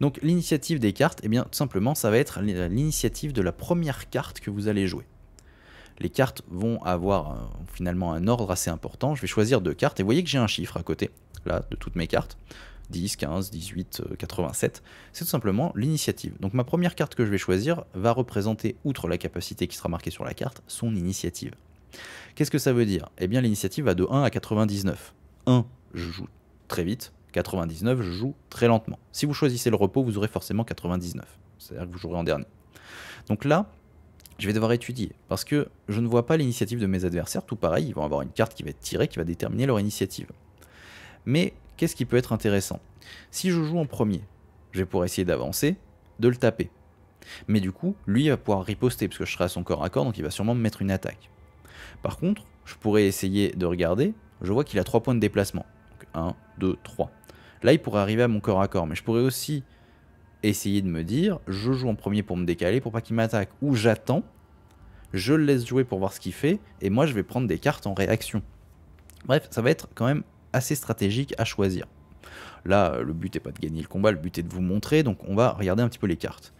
Donc l'initiative des cartes, eh bien tout simplement ça va être l'initiative de la première carte que vous allez jouer. Les cartes vont avoir euh, finalement un ordre assez important. Je vais choisir deux cartes et vous voyez que j'ai un chiffre à côté, là, de toutes mes cartes. 10, 15, 18, 87. C'est tout simplement l'initiative. Donc ma première carte que je vais choisir va représenter, outre la capacité qui sera marquée sur la carte, son initiative. Qu'est-ce que ça veut dire Eh bien l'initiative va de 1 à 99. 1, je joue très vite. 99, je joue très lentement. Si vous choisissez le repos, vous aurez forcément 99. C'est-à-dire que vous jouerez en dernier. Donc là, je vais devoir étudier parce que je ne vois pas l'initiative de mes adversaires. Tout pareil, ils vont avoir une carte qui va être tirée qui va déterminer leur initiative. Mais qu'est-ce qui peut être intéressant Si je joue en premier, je vais pouvoir essayer d'avancer, de le taper. Mais du coup, lui va pouvoir riposter parce que je serai à son corps à corps, donc il va sûrement me mettre une attaque. Par contre, je pourrais essayer de regarder, je vois qu'il a 3 points de déplacement. 1, 2, 3. Là, il pourrait arriver à mon corps à corps, mais je pourrais aussi essayer de me dire, je joue en premier pour me décaler, pour pas qu'il m'attaque, ou j'attends, je le laisse jouer pour voir ce qu'il fait, et moi je vais prendre des cartes en réaction. Bref, ça va être quand même assez stratégique à choisir. Là, euh, le but n'est pas de gagner le combat, le but est de vous montrer, donc on va regarder un petit peu les cartes.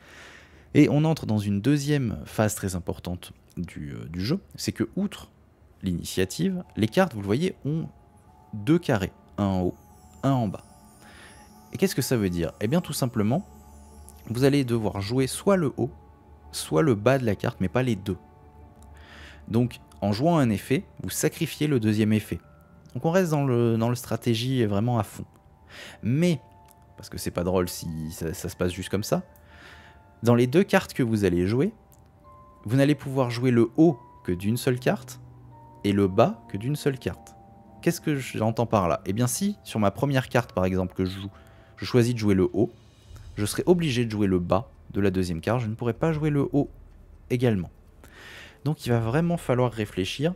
Et on entre dans une deuxième phase très importante du, euh, jeu, c'est que outre l'initiative, les cartes, vous le voyez, ont deux carrés, un en haut, un en bas. Et qu'est-ce que ça veut dire Eh bien tout simplement, vous allez devoir jouer soit le haut, soit le bas de la carte, mais pas les deux. Donc en jouant un effet, vous sacrifiez le deuxième effet. Donc on reste dans le, dans le stratégie vraiment à fond. Mais, parce que c'est pas drôle si ça, ça, se passe juste comme ça, dans les deux cartes que vous allez jouer, vous n'allez pouvoir jouer le haut que d'une seule carte et le bas que d'une seule carte. Qu'est-ce que j'entends par là Eh bien si, sur ma première carte par exemple que je joue, je choisis de jouer le haut, je serai obligé de jouer le bas de la deuxième carte, je ne pourrai pas jouer le haut également. Donc il va vraiment falloir réfléchir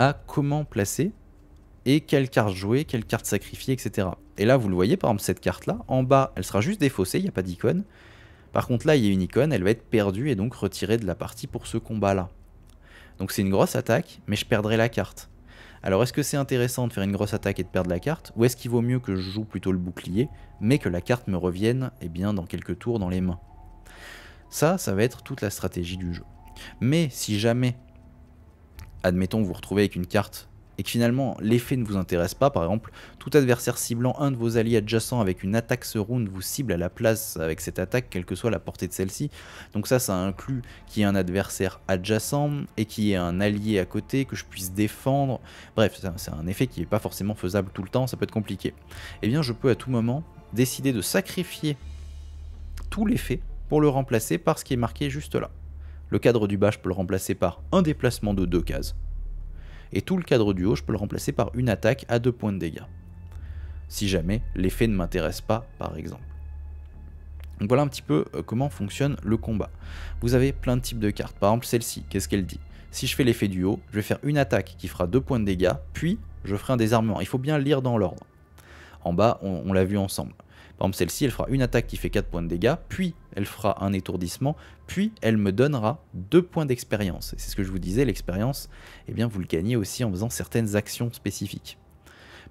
à comment placer et quelle carte jouer, quelle carte sacrifier, etc. Et là, vous le voyez, par exemple, cette carte-là, en bas, elle sera juste défaussée, il n'y a pas d'icône. Par contre, là, il y a une icône, elle va être perdue et donc retirée de la partie pour ce combat-là. Donc c'est une grosse attaque, mais je perdrai la carte. Alors est-ce que c'est intéressant de faire une grosse attaque et de perdre la carte Ou est-ce qu'il vaut mieux que je joue plutôt le bouclier, mais que la carte me revienne eh bien, dans quelques tours dans les mains Ça, ça va être toute la stratégie du jeu. Mais si jamais admettons que vous retrouvez avec une carte et que finalement l'effet ne vous intéresse pas, par exemple, tout adversaire ciblant un de vos alliés adjacents avec une attaque ce round vous cible à la place avec cette attaque, quelle que soit la portée de celle-ci. Donc ça, ça inclut qu'il y ait un adversaire adjacent et qu'il y ait un allié à côté que je puisse défendre. Bref, c'est un effet qui n'est pas forcément faisable tout le temps, ça peut être compliqué. Eh bien, je peux à tout moment décider de sacrifier tout l'effet pour le remplacer par ce qui est marqué juste là. Le cadre du bas, je peux le remplacer par un déplacement de deux cases. Et tout le cadre du haut, je peux le remplacer par une attaque à deux points de dégâts. Si jamais l'effet ne m'intéresse pas, par exemple. Donc voilà un petit peu euh, comment fonctionne le combat. Vous avez plein de types de cartes. Par exemple, celle-ci, qu'est-ce qu'elle dit Si je fais l'effet du haut, je vais faire une attaque qui fera deux points de dégâts, puis je ferai un désarmement. Il faut bien lire dans l'ordre. En bas, on, l'a vu ensemble. Par exemple, celle-ci, elle fera une attaque qui fait quatre points de dégâts, puis elle fera un étourdissement, puis elle me donnera deux points d'expérience. C'est ce que je vous disais, l'expérience, eh bien, vous le gagnez aussi en faisant certaines actions spécifiques.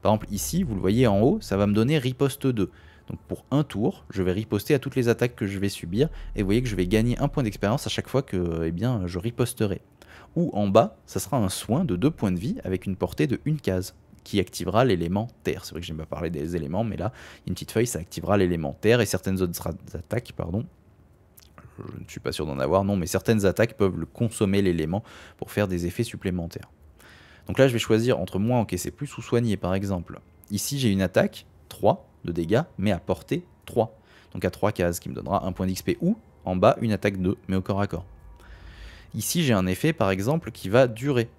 Par exemple, ici, vous le voyez en haut, ça va me donner riposte 2. Donc pour un tour, je vais riposter à toutes les attaques que je vais subir, et vous voyez que je vais gagner un point d'expérience à chaque fois que eh bien, je riposterai. Ou en bas, ça sera un soin de deux points de vie avec une portée de une case qui activera l'élément terre. C'est vrai que j'aime pas parlé des éléments, mais là, une petite feuille, ça activera l'élément terre et certaines autres attaques, pardon. Je ne suis pas sûr d'en avoir, non, mais certaines attaques peuvent le consommer l'élément pour faire des effets supplémentaires. Donc là, je vais choisir entre moins, encaisser plus ou soigner, par exemple. Ici, j'ai une attaque, 3 de dégâts, mais à portée 3. Donc à 3 cases, qui me donnera un point d'XP ou, en bas, une attaque 2, mais au corps à corps. Ici, j'ai un effet, par exemple, qui va durer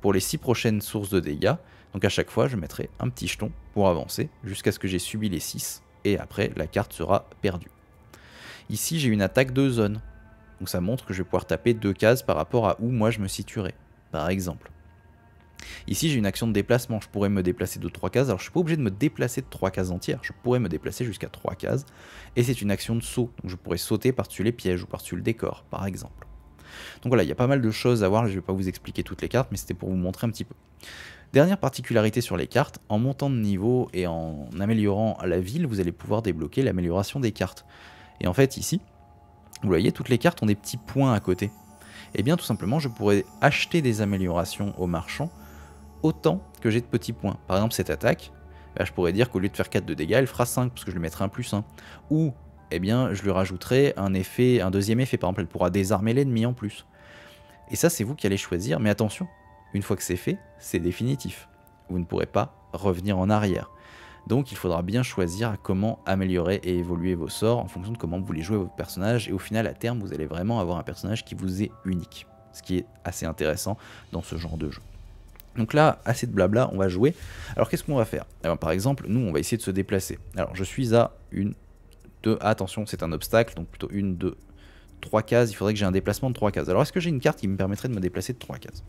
pour les 6 prochaines sources de dégâts. Donc à chaque fois, je mettrai un petit jeton pour avancer jusqu'à ce que j'ai subi les 6 et après la carte sera perdue. Ici, j'ai une attaque de zone. Donc ça montre que je vais pouvoir taper deux cases par rapport à où moi je me situerai, par exemple. Ici, j'ai une action de déplacement. Je pourrais me déplacer de 3 cases. Alors, je suis pas obligé de me déplacer de 3 cases entières. Je pourrais me déplacer jusqu'à 3 cases. Et c'est une action de saut. Donc, je pourrais sauter par-dessus les pièges ou par-dessus le décor, par exemple. Donc voilà, il y a pas mal de choses à voir, je ne vais pas vous expliquer toutes les cartes, mais c'était pour vous montrer un petit peu. Dernière particularité sur les cartes, en montant de niveau et en améliorant la ville, vous allez pouvoir débloquer l'amélioration des cartes. Et en fait ici, vous voyez, toutes les cartes ont des petits points à côté. Et eh bien tout simplement, je pourrais acheter des améliorations aux marchands autant que j'ai de petits points. Par exemple, cette attaque, bah, je pourrais dire qu'au lieu de faire 4 de dégâts, elle fera 5 parce que je lui mettrai un plus 1. Ou eh bien, je lui rajouterai un effet, un deuxième effet. Par exemple, elle pourra désarmer l'ennemi en plus. Et ça, c'est vous qui allez choisir. Mais attention, une fois que c'est fait, c'est définitif. Vous ne pourrez pas revenir en arrière. Donc, il faudra bien choisir comment améliorer et évoluer vos sorts en fonction de comment vous voulez jouer votre personnage. Et au final, à terme, vous allez vraiment avoir un personnage qui vous est unique. Ce qui est assez intéressant dans ce genre de jeu. Donc là, assez de blabla, on va jouer. Alors qu'est-ce qu'on va faire eh ben, Par exemple, nous, on va essayer de se déplacer. Alors je suis à une 2, ah, attention, c'est un obstacle, donc plutôt une, deux, trois cases, il faudrait que j'ai un déplacement de trois cases. Alors est-ce que j'ai une carte qui me permettrait de me déplacer de trois cases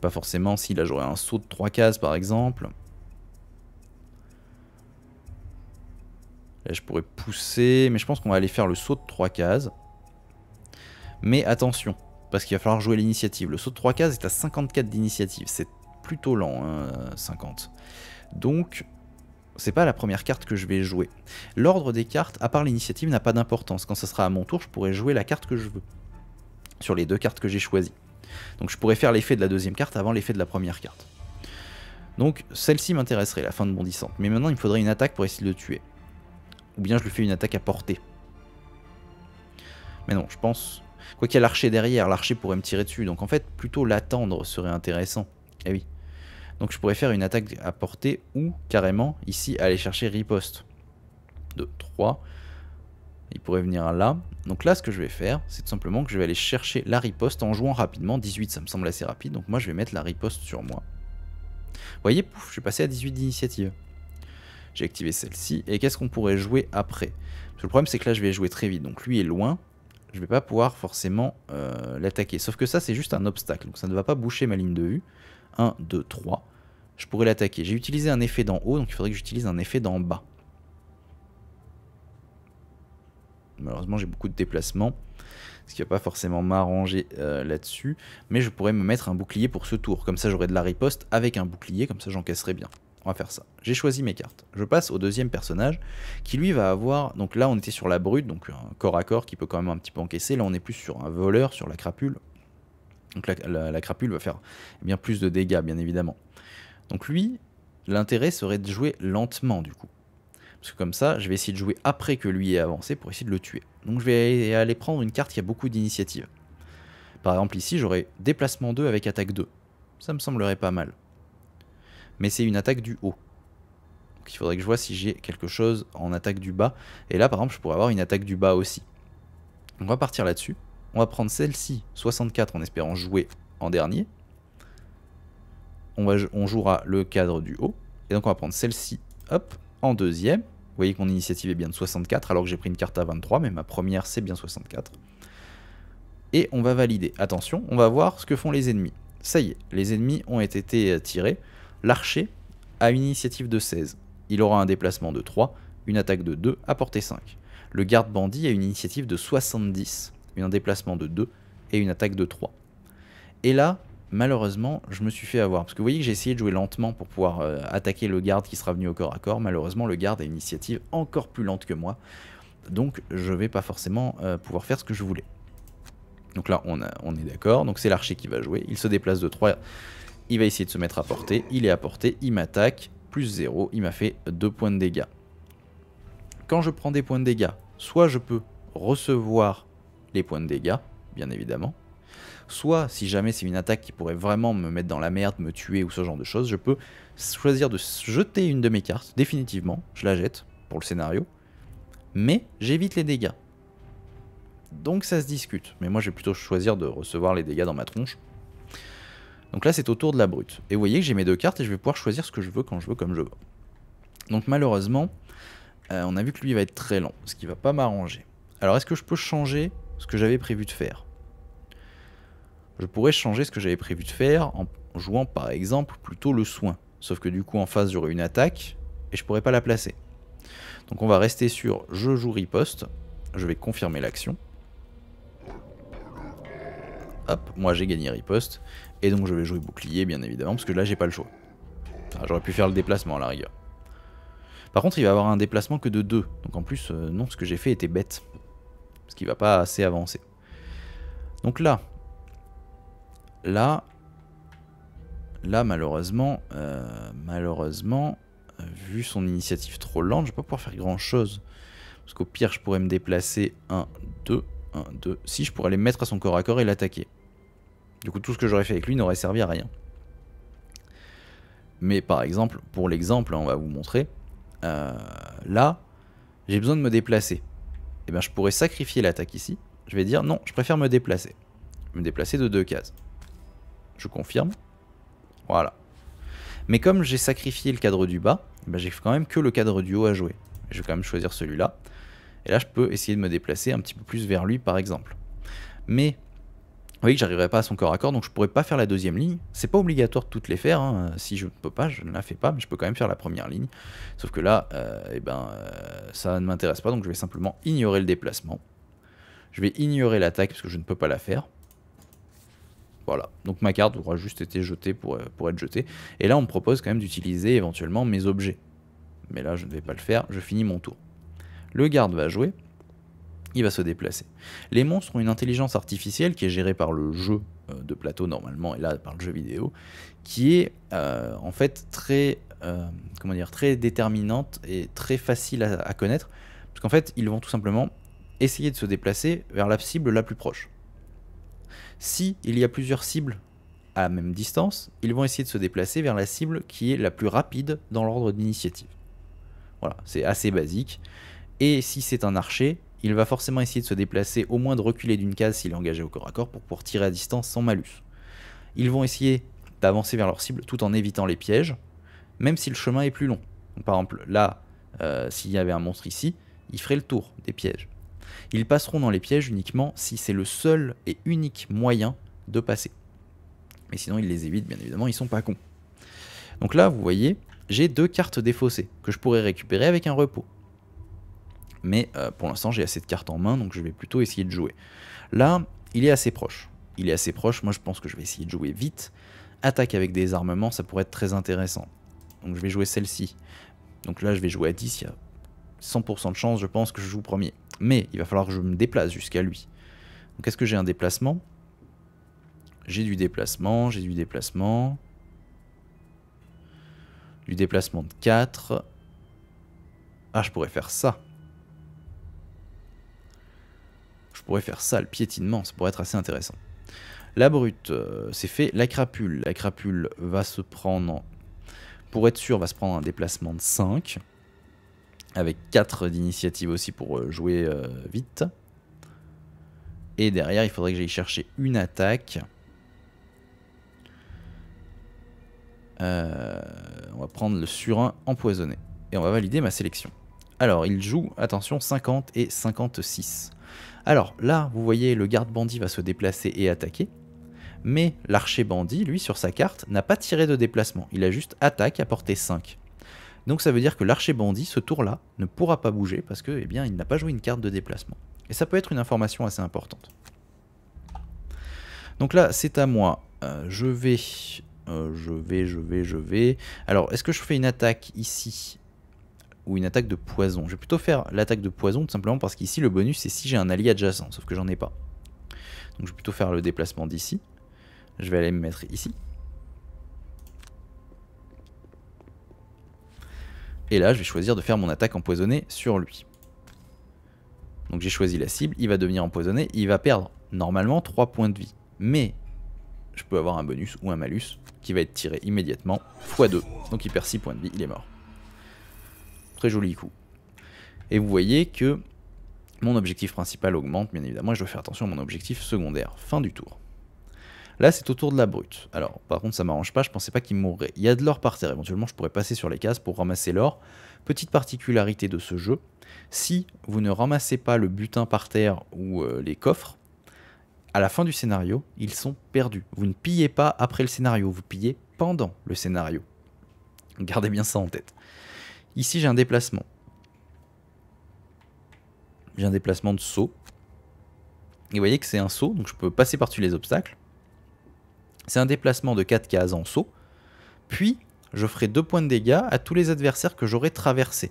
Pas forcément, si là j'aurais un saut de trois cases par exemple. Là je pourrais pousser, mais je pense qu'on va aller faire le saut de trois cases. Mais attention, parce qu'il va falloir jouer l'initiative. Le saut de 3 cases est à 54 d'initiative, c'est plutôt lent, 50. Hein, donc c'est pas la première carte que je vais jouer. L'ordre des cartes, à part l'initiative, n'a pas d'importance. Quand ce sera à mon tour, je pourrai jouer la carte que je veux. Sur les deux cartes que j'ai choisies. Donc je pourrais faire l'effet de la deuxième carte avant l'effet de la première carte. Donc celle-ci m'intéresserait, la fin de bondissante. Mais maintenant il me faudrait une attaque pour essayer de le tuer. Ou bien je lui fais une attaque à portée. Mais non, je pense... Quoi qu'il y a l'archer derrière, l'archer pourrait me tirer dessus. Donc en fait, plutôt l'attendre serait intéressant. Eh oui. Donc je pourrais faire une attaque à portée ou carrément ici aller chercher riposte. 2, 3. Il pourrait venir là. Donc là ce que je vais faire c'est tout simplement que je vais aller chercher la riposte en jouant rapidement. 18 ça me semble assez rapide donc moi je vais mettre la riposte sur moi. Vous voyez pouf je suis passé à 18 d'initiative. J'ai activé celle-ci et qu'est-ce qu'on pourrait jouer après Le problème c'est que là je vais jouer très vite donc lui est loin. Je vais pas pouvoir forcément euh, l'attaquer. Sauf que ça c'est juste un obstacle donc ça ne va pas boucher ma ligne de vue. 1, 2, 3 je pourrais l'attaquer. J'ai utilisé un effet d'en haut, donc il faudrait que j'utilise un effet d'en bas. Malheureusement, j'ai beaucoup de déplacements, ce qui va pas forcément m'arranger euh, là-dessus. Mais je pourrais me mettre un bouclier pour ce tour. Comme ça, j'aurai de la riposte avec un bouclier, comme ça j'encaisserai bien. On va faire ça. J'ai choisi mes cartes. Je passe au deuxième personnage, qui lui va avoir... Donc là, on était sur la brute, donc un corps à corps qui peut quand même un petit peu encaisser. Là, on est plus sur un voleur, sur la crapule. Donc la, crapule va faire eh bien plus de dégâts, bien évidemment. Donc lui, l'intérêt serait de jouer lentement du coup. Parce que comme ça, je vais essayer de jouer après que lui ait avancé pour essayer de le tuer. Donc je vais aller prendre une carte qui a beaucoup d'initiative. Par exemple ici, j'aurais déplacement 2 avec attaque 2. Ça me semblerait pas mal. Mais c'est une attaque du haut. Donc il faudrait que je vois si j'ai quelque chose en attaque du bas. Et là, par exemple, je pourrais avoir une attaque du bas aussi. On va partir là-dessus. On va prendre celle-ci, 64, en espérant jouer en dernier on, jouera le cadre du haut. Et donc on va prendre celle-ci, hop, en deuxième. Vous voyez que mon initiative est bien de 64, alors que j'ai pris une carte à 23, mais ma première c'est bien 64. Et on va valider. Attention, on va voir ce que font les ennemis. Ça y est, les ennemis ont été tirés. L'archer a une initiative de 16. Il aura un déplacement de 3, une attaque de 2 à portée 5. Le garde bandit a une initiative de 70, un déplacement de 2 et une attaque de 3. Et là, malheureusement, je me suis fait avoir. Parce que vous voyez que j'ai essayé de jouer lentement pour pouvoir euh, attaquer le garde qui sera venu au corps à corps. Malheureusement, le garde a une initiative encore plus lente que moi. Donc, je vais pas forcément euh, pouvoir faire ce que je voulais. Donc là, on, on est d'accord. Donc, c'est l'archer qui va jouer. Il se déplace de 3. Il va essayer de se mettre à portée. Il est à portée. Il m'attaque. Plus 0. Il m'a fait 2 points de dégâts. Quand je prends des points de dégâts, soit je peux recevoir les points de dégâts, bien évidemment. Soit, si jamais c'est une attaque qui pourrait vraiment me mettre dans la merde, me tuer ou ce genre de choses, je peux choisir de jeter une de mes cartes, définitivement, je la jette pour le scénario, mais j'évite les dégâts. Donc ça se discute, mais moi je vais plutôt choisir de recevoir les dégâts dans ma tronche. Donc là c'est au tour de la brute. Et vous voyez que j'ai mes deux cartes et je vais pouvoir choisir ce que je veux quand je veux comme je veux. Donc malheureusement, euh, on a vu que lui va être très lent, ce qui ne va pas m'arranger. Alors est-ce que je peux changer ce que j'avais prévu de faire je pourrais changer ce que j'avais prévu de faire en jouant par exemple plutôt le soin. Sauf que du coup en face j'aurai une attaque et je pourrais pas la placer. Donc on va rester sur je joue riposte, je vais confirmer l'action. Hop, moi j'ai gagné riposte et donc je vais jouer bouclier bien évidemment parce que là j'ai pas le choix. Ah, j'aurais pu faire le déplacement à la rigueur. Par contre il va avoir un déplacement que de 2, donc en plus euh, non ce que j'ai fait était bête. Parce qu'il va pas assez avancer. Donc là, là, là malheureusement, euh, malheureusement, euh, vu son initiative trop lente, je vais pas pouvoir faire grand chose. Parce qu'au pire, je pourrais me déplacer 1, 2, 1, 2. Si, je pourrais les mettre à son corps à corps et l'attaquer. Du coup, tout ce que j'aurais fait avec lui n'aurait servi à rien. Mais par exemple, pour l'exemple, hein, on va vous montrer. Euh, là, j'ai besoin de me déplacer. Et eh bien, je pourrais sacrifier l'attaque ici. Je vais dire non, je préfère me déplacer. Me déplacer de deux cases je confirme. Voilà. Mais comme j'ai sacrifié le cadre du bas, bah, j'ai quand même que le cadre du haut à jouer. Je vais quand même choisir celui-là. Et là, je peux essayer de me déplacer un petit peu plus vers lui, par exemple. Mais vous voyez que j'arriverai pas à son corps à corps, donc je pourrais pas faire la deuxième ligne. C'est pas obligatoire de toutes les faire. Hein. Si je ne peux pas, je ne la fais pas, mais je peux quand même faire la première ligne. Sauf que là, euh, eh ben, euh, ça ne m'intéresse pas, donc je vais simplement ignorer le déplacement. Je vais ignorer l'attaque parce que je ne peux pas la faire. Voilà, donc ma carte aura juste été jetée pour, euh, pour être jetée. Et là, on me propose quand même d'utiliser éventuellement mes objets. Mais là, je ne vais pas le faire, je finis mon tour. Le garde va jouer, il va se déplacer. Les monstres ont une intelligence artificielle qui est gérée par le jeu euh, de plateau normalement, et là par le jeu vidéo, qui est euh, en fait très, comment dire, très déterminante et très facile à, à connaître, parce qu'en fait ils vont tout simplement essayer de se déplacer vers la cible la plus proche. Si il y a plusieurs cibles à même distance, ils vont essayer de se déplacer vers la cible qui est la plus rapide dans l'ordre d'initiative. Voilà, c'est assez basique. Et si c'est un archer, il va forcément essayer de se déplacer, au moins de reculer d'une case s'il est engagé au corps à corps pour, pouvoir tirer à distance sans malus. Ils vont essayer d'avancer vers leur cible tout en évitant les pièges, même si le chemin est plus long. par exemple, là, euh, s'il y avait un monstre ici, il ferait le tour des pièges. Ils passeront dans les pièges uniquement si c'est le seul et unique moyen de passer. Mais sinon, ils les évitent, bien évidemment, ils sont pas cons. Donc là, vous voyez, j'ai deux cartes défaussées que je pourrais récupérer avec un repos. Mais euh, pour l'instant, j'ai assez de cartes en main, donc je vais plutôt essayer de jouer. Là, il est assez proche. Il est assez proche, moi je pense que je vais essayer de jouer vite. Attaque avec des armements, ça pourrait être très intéressant. Donc je vais jouer celle-ci. Donc là, je vais jouer à 10, il y a 100% de chance, je pense, que je joue premier mais il va falloir que je me déplace jusqu'à lui. Donc est-ce que j'ai un déplacement J'ai du déplacement, j'ai du déplacement. Du déplacement de 4. Ah, je pourrais faire ça. Je pourrais faire ça, le piétinement, ça pourrait être assez intéressant. La brute, euh, c'est fait. La crapule, la crapule va se prendre, pour être sûr, va se prendre un déplacement de 5 avec 4 d'initiative aussi pour euh, jouer euh, vite. Et derrière, il faudrait que j'aille chercher une attaque. Euh, on va prendre le surin empoisonné. Et on va valider ma sélection. Alors, il joue, attention, 50 et 56. Alors là, vous voyez, le garde bandit va se déplacer et attaquer. Mais l'archer bandit, lui, sur sa carte, n'a pas tiré de déplacement. Il a juste attaque à portée 5. Donc ça veut dire que l'archer bandit, ce tour-là, ne pourra pas bouger parce que, eh bien, il n'a pas joué une carte de déplacement. Et ça peut être une information assez importante. Donc là, c'est à moi. Euh, je vais... Euh, je vais, je vais, je vais... Alors, est-ce que je fais une attaque ici ou une attaque de poison. Je vais plutôt faire l'attaque de poison tout simplement parce qu'ici le bonus c'est si j'ai un allié adjacent, sauf que j'en ai pas. Donc je vais plutôt faire le déplacement d'ici. Je vais aller me mettre ici. Et là, je vais choisir de faire mon attaque empoisonnée sur lui. Donc j'ai choisi la cible, il va devenir empoisonné, il va perdre normalement 3 points de vie. Mais je peux avoir un bonus ou un malus qui va être tiré immédiatement, x2. Donc il perd 6 points de vie, il est mort. Très joli coup. Et vous voyez que mon objectif principal augmente, bien évidemment, et je dois faire attention à mon objectif secondaire. Fin du tour. Là, c'est autour de la brute. Alors, par contre, ça m'arrange pas, je pensais pas qu'il mourrait. Il y a de l'or par terre, éventuellement, je pourrais passer sur les cases pour ramasser l'or. Petite particularité de ce jeu, si vous ne ramassez pas le butin par terre ou euh, les coffres, à la fin du scénario, ils sont perdus. Vous ne pillez pas après le scénario, vous pillez pendant le scénario. Gardez bien ça en tête. Ici, j'ai un déplacement. J'ai un déplacement de saut. Et vous voyez que c'est un saut, donc je peux passer par-dessus les obstacles. C'est un déplacement de 4 cases en saut. Puis, je ferai 2 points de dégâts à tous les adversaires que j'aurai traversés.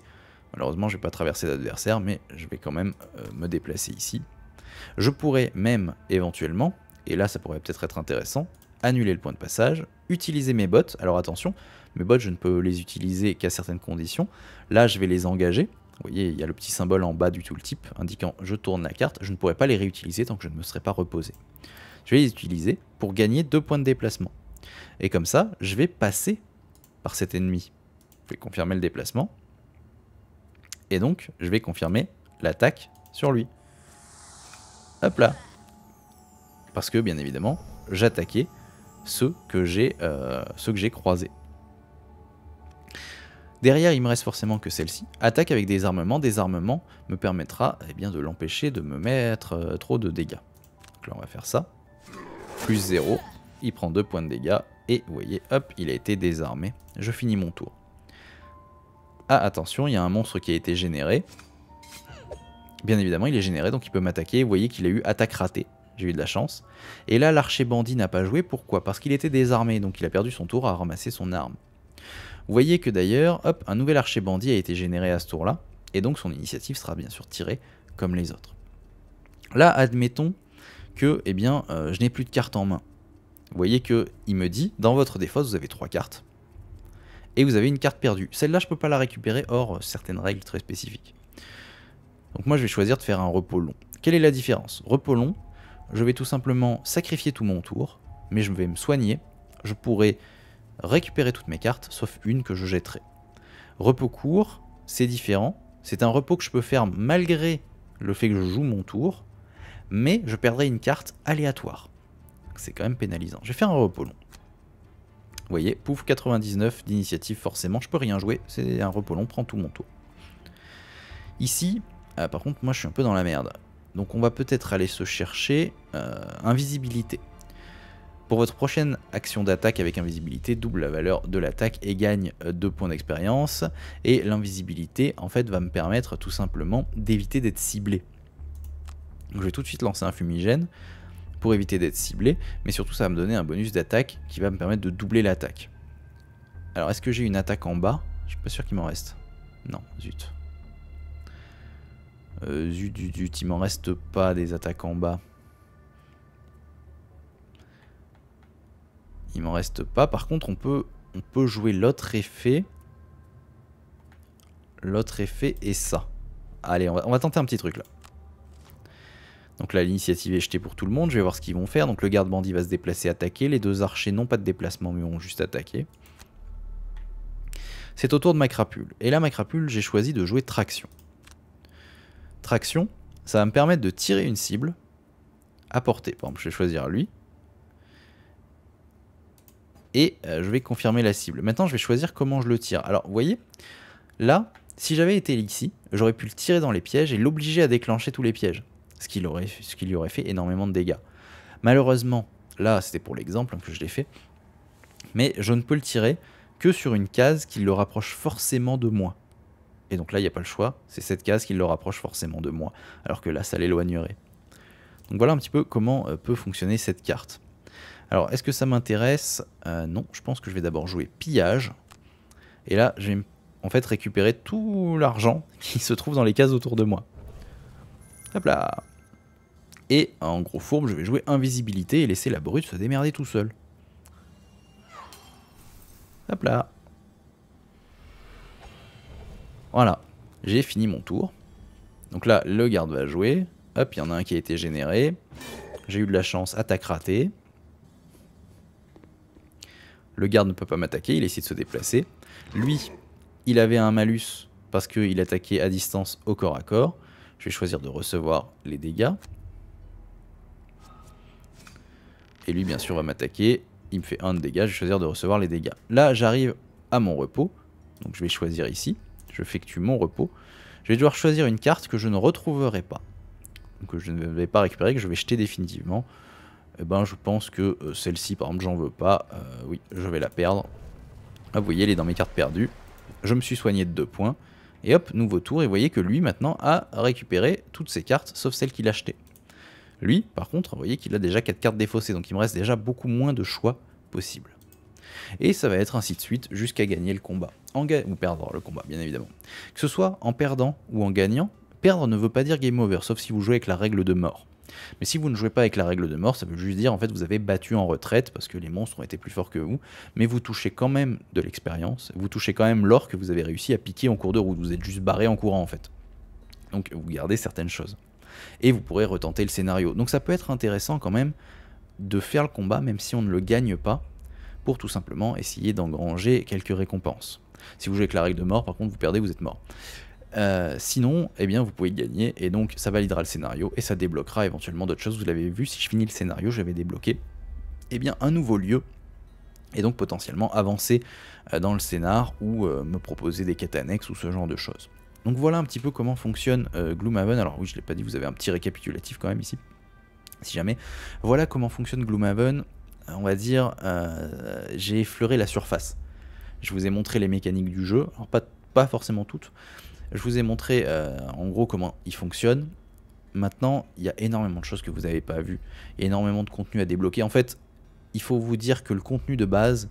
Malheureusement, je ne vais pas traverser d'adversaire, mais je vais quand même euh, me déplacer ici. Je pourrais même, éventuellement, et là ça pourrait peut-être être intéressant, annuler le point de passage, utiliser mes bots. Alors attention, mes bots, je ne peux les utiliser qu'à certaines conditions. Là, je vais les engager. Vous voyez, il y a le petit symbole en bas du tooltip indiquant je tourne la carte. Je ne pourrais pas les réutiliser tant que je ne me serai pas reposé. Je vais les utiliser pour gagner deux points de déplacement. Et comme ça, je vais passer par cet ennemi. Je vais confirmer le déplacement. Et donc, je vais confirmer l'attaque sur lui. Hop là Parce que, bien évidemment, j'attaquais ceux que j'ai euh, croisés. Derrière, il me reste forcément que celle-ci. Attaque avec des armements. Des armements me permettra eh bien, de l'empêcher de me mettre euh, trop de dégâts. Donc là, on va faire ça plus 0, il prend 2 points de dégâts, et vous voyez, hop, il a été désarmé. Je finis mon tour. Ah, attention, il y a un monstre qui a été généré. Bien évidemment, il est généré, donc il peut m'attaquer. Vous voyez qu'il a eu attaque ratée. J'ai eu de la chance. Et là, l'archer bandit n'a pas joué. Pourquoi Parce qu'il était désarmé, donc il a perdu son tour à ramasser son arme. Vous voyez que d'ailleurs, hop, un nouvel archer bandit a été généré à ce tour-là. Et donc son initiative sera bien sûr tirée comme les autres. Là, admettons que eh bien, euh, je n'ai plus de cartes en main. Vous voyez que il me dit, dans votre défausse, vous avez trois cartes, et vous avez une carte perdue. Celle-là, je peux pas la récupérer, hors euh, certaines règles très spécifiques. Donc moi, je vais choisir de faire un repos long. Quelle est la différence Repos long, je vais tout simplement sacrifier tout mon tour, mais je vais me soigner. Je pourrai récupérer toutes mes cartes, sauf une que je jetterai. Repos court, c'est différent. C'est un repos que je peux faire malgré le fait que je joue mon tour, mais je perdrai une carte aléatoire. C'est quand même pénalisant. Je vais faire un repos long. Vous voyez, pouf, 99 d'initiative, forcément, je peux rien jouer, c'est un repos long, prend tout mon tour. Ici, ah, par contre, moi je suis un peu dans la merde. Donc on va peut-être aller se chercher euh, invisibilité. Pour votre prochaine action d'attaque avec invisibilité, double la valeur de l'attaque et gagne 2 euh, points d'expérience. Et l'invisibilité, en fait, va me permettre tout simplement d'éviter d'être ciblé je vais tout de suite lancer un fumigène pour éviter d'être ciblé, mais surtout ça va me donner un bonus d'attaque qui va me permettre de doubler l'attaque. Alors est-ce que j'ai une attaque en bas Je suis pas sûr qu'il m'en reste. Non, zut. Euh, zut, zut, zut, il m'en reste pas des attaques en bas. Il m'en reste pas. Par contre, on peut, on peut jouer l'autre effet. L'autre effet et ça. Allez, on va tenter un petit truc là. Donc là, l'initiative est jetée pour tout le monde. Je vais voir ce qu'ils vont faire. Donc le garde bandit va se déplacer, attaquer. Les deux archers n'ont pas de déplacement, mais vont juste attaquer. C'est au tour de ma crapule. Et là, ma crapule, j'ai choisi de jouer traction. Traction, ça va me permettre de tirer une cible à portée. Par je vais choisir lui. Et euh, je vais confirmer la cible. Maintenant, je vais choisir comment je le tire. Alors, vous voyez, là, si j'avais été ici, j'aurais pu le tirer dans les pièges et l'obliger à déclencher tous les pièges ce qui, aurait, ce lui aurait fait énormément de dégâts. Malheureusement, là c'était pour l'exemple que je l'ai fait, mais je ne peux le tirer que sur une case qui le rapproche forcément de moi. Et donc là, il n'y a pas le choix, c'est cette case qui le rapproche forcément de moi, alors que là, ça l'éloignerait. Donc voilà un petit peu comment euh, peut fonctionner cette carte. Alors, est-ce que ça m'intéresse euh, Non, je pense que je vais d'abord jouer pillage. Et là, je vais en fait récupérer tout l'argent qui se trouve dans les cases autour de moi. Hop là et en gros fourbe, je vais jouer invisibilité et laisser la brute se démerder tout seul. Hop là. Voilà, j'ai fini mon tour. Donc là, le garde va jouer. Hop, il y en a un qui a été généré. J'ai eu de la chance, attaque ratée. Le garde ne peut pas m'attaquer, il essaie de se déplacer. Lui, il avait un malus parce qu'il attaquait à distance au corps à corps. Je vais choisir de recevoir les dégâts. Et lui, bien sûr, va m'attaquer. Il me fait un de dégâts. Je vais choisir de recevoir les dégâts. Là, j'arrive à mon repos. Donc je vais choisir ici. Je effectue mon repos. Je vais devoir choisir une carte que je ne retrouverai pas. Que je ne vais pas récupérer, que je vais jeter définitivement. Et eh ben, je pense que euh, celle-ci, par exemple, j'en veux pas. Euh, oui, je vais la perdre. Ah, vous voyez, elle est dans mes cartes perdues. Je me suis soigné de 2 points. Et hop, nouveau tour. Et vous voyez que lui, maintenant, a récupéré toutes ses cartes, sauf celles qu'il a achetées. Lui, par contre, vous voyez qu'il a déjà 4 cartes défaussées, donc il me reste déjà beaucoup moins de choix possible. Et ça va être ainsi de suite jusqu'à gagner le combat, en ou perdre le combat bien évidemment. Que ce soit en perdant ou en gagnant, perdre ne veut pas dire game over, sauf si vous jouez avec la règle de mort. Mais si vous ne jouez pas avec la règle de mort, ça veut juste dire en fait vous avez battu en retraite parce que les monstres ont été plus forts que vous, mais vous touchez quand même de l'expérience, vous touchez quand même l'or que vous avez réussi à piquer en cours de route, vous êtes juste barré en courant en fait. Donc vous gardez certaines choses et vous pourrez retenter le scénario. Donc ça peut être intéressant quand même de faire le combat, même si on ne le gagne pas, pour tout simplement essayer d'engranger quelques récompenses. Si vous jouez avec la règle de mort, par contre, vous perdez, vous êtes mort. Euh, sinon, eh bien, vous pouvez gagner et donc ça validera le scénario et ça débloquera éventuellement d'autres choses. Vous l'avez vu, si je finis le scénario, j'avais débloqué eh bien, un nouveau lieu et donc potentiellement avancer euh, dans le scénar ou euh, me proposer des quêtes annexes ou ce genre de choses. Donc voilà un petit peu comment fonctionne euh, Gloomhaven. Alors oui, je l'ai pas dit, vous avez un petit récapitulatif quand même ici, si jamais. Voilà comment fonctionne Gloomhaven. Euh, on va dire, euh, j'ai effleuré la surface. Je vous ai montré les mécaniques du jeu, alors pas, pas forcément toutes. Je vous ai montré en gros comment il fonctionne. Maintenant, il y a énormément de choses que vous n'avez pas vues, énormément de contenu à débloquer. En fait, il faut vous dire que le contenu de base,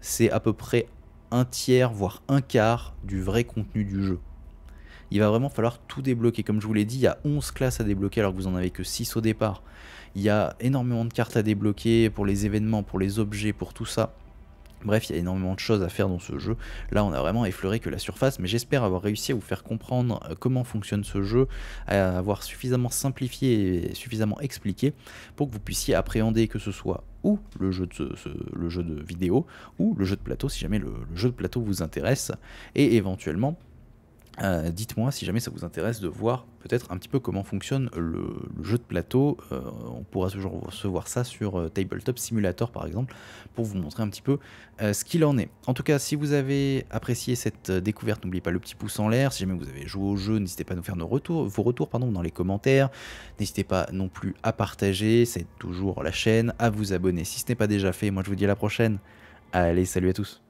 c'est à peu près un tiers, voire un quart du vrai contenu du jeu. Il va vraiment falloir tout débloquer. Comme je vous l'ai dit, il y a 11 classes à débloquer alors que vous n'en avez que 6 au départ. Il y a énormément de cartes à débloquer pour les événements, pour les objets, pour tout ça. Bref, il y a énormément de choses à faire dans ce jeu. Là, on a vraiment effleuré que la surface, mais j'espère avoir réussi à vous faire comprendre euh, comment fonctionne ce jeu, à avoir suffisamment simplifié et suffisamment expliqué pour que vous puissiez appréhender que ce soit ou le jeu de, le jeu de vidéo ou le jeu de plateau si jamais le jeu de plateau vous intéresse et éventuellement euh, dites-moi si jamais ça vous intéresse de voir peut-être un petit peu comment fonctionne le, jeu de plateau. Euh, on pourra toujours recevoir ça sur euh, Tabletop Simulator par exemple pour vous montrer un petit peu ce qu'il en est. En tout cas, si vous avez apprécié cette découverte, n'oubliez pas le petit pouce en l'air. Si jamais vous avez joué au jeu, n'hésitez pas à nous faire nos retours, vos retours pardon, dans les commentaires. N'hésitez pas non plus à partager, c'est toujours la chaîne, à vous abonner si ce n'est pas déjà fait. Moi je vous dis à la prochaine. Allez, salut à tous.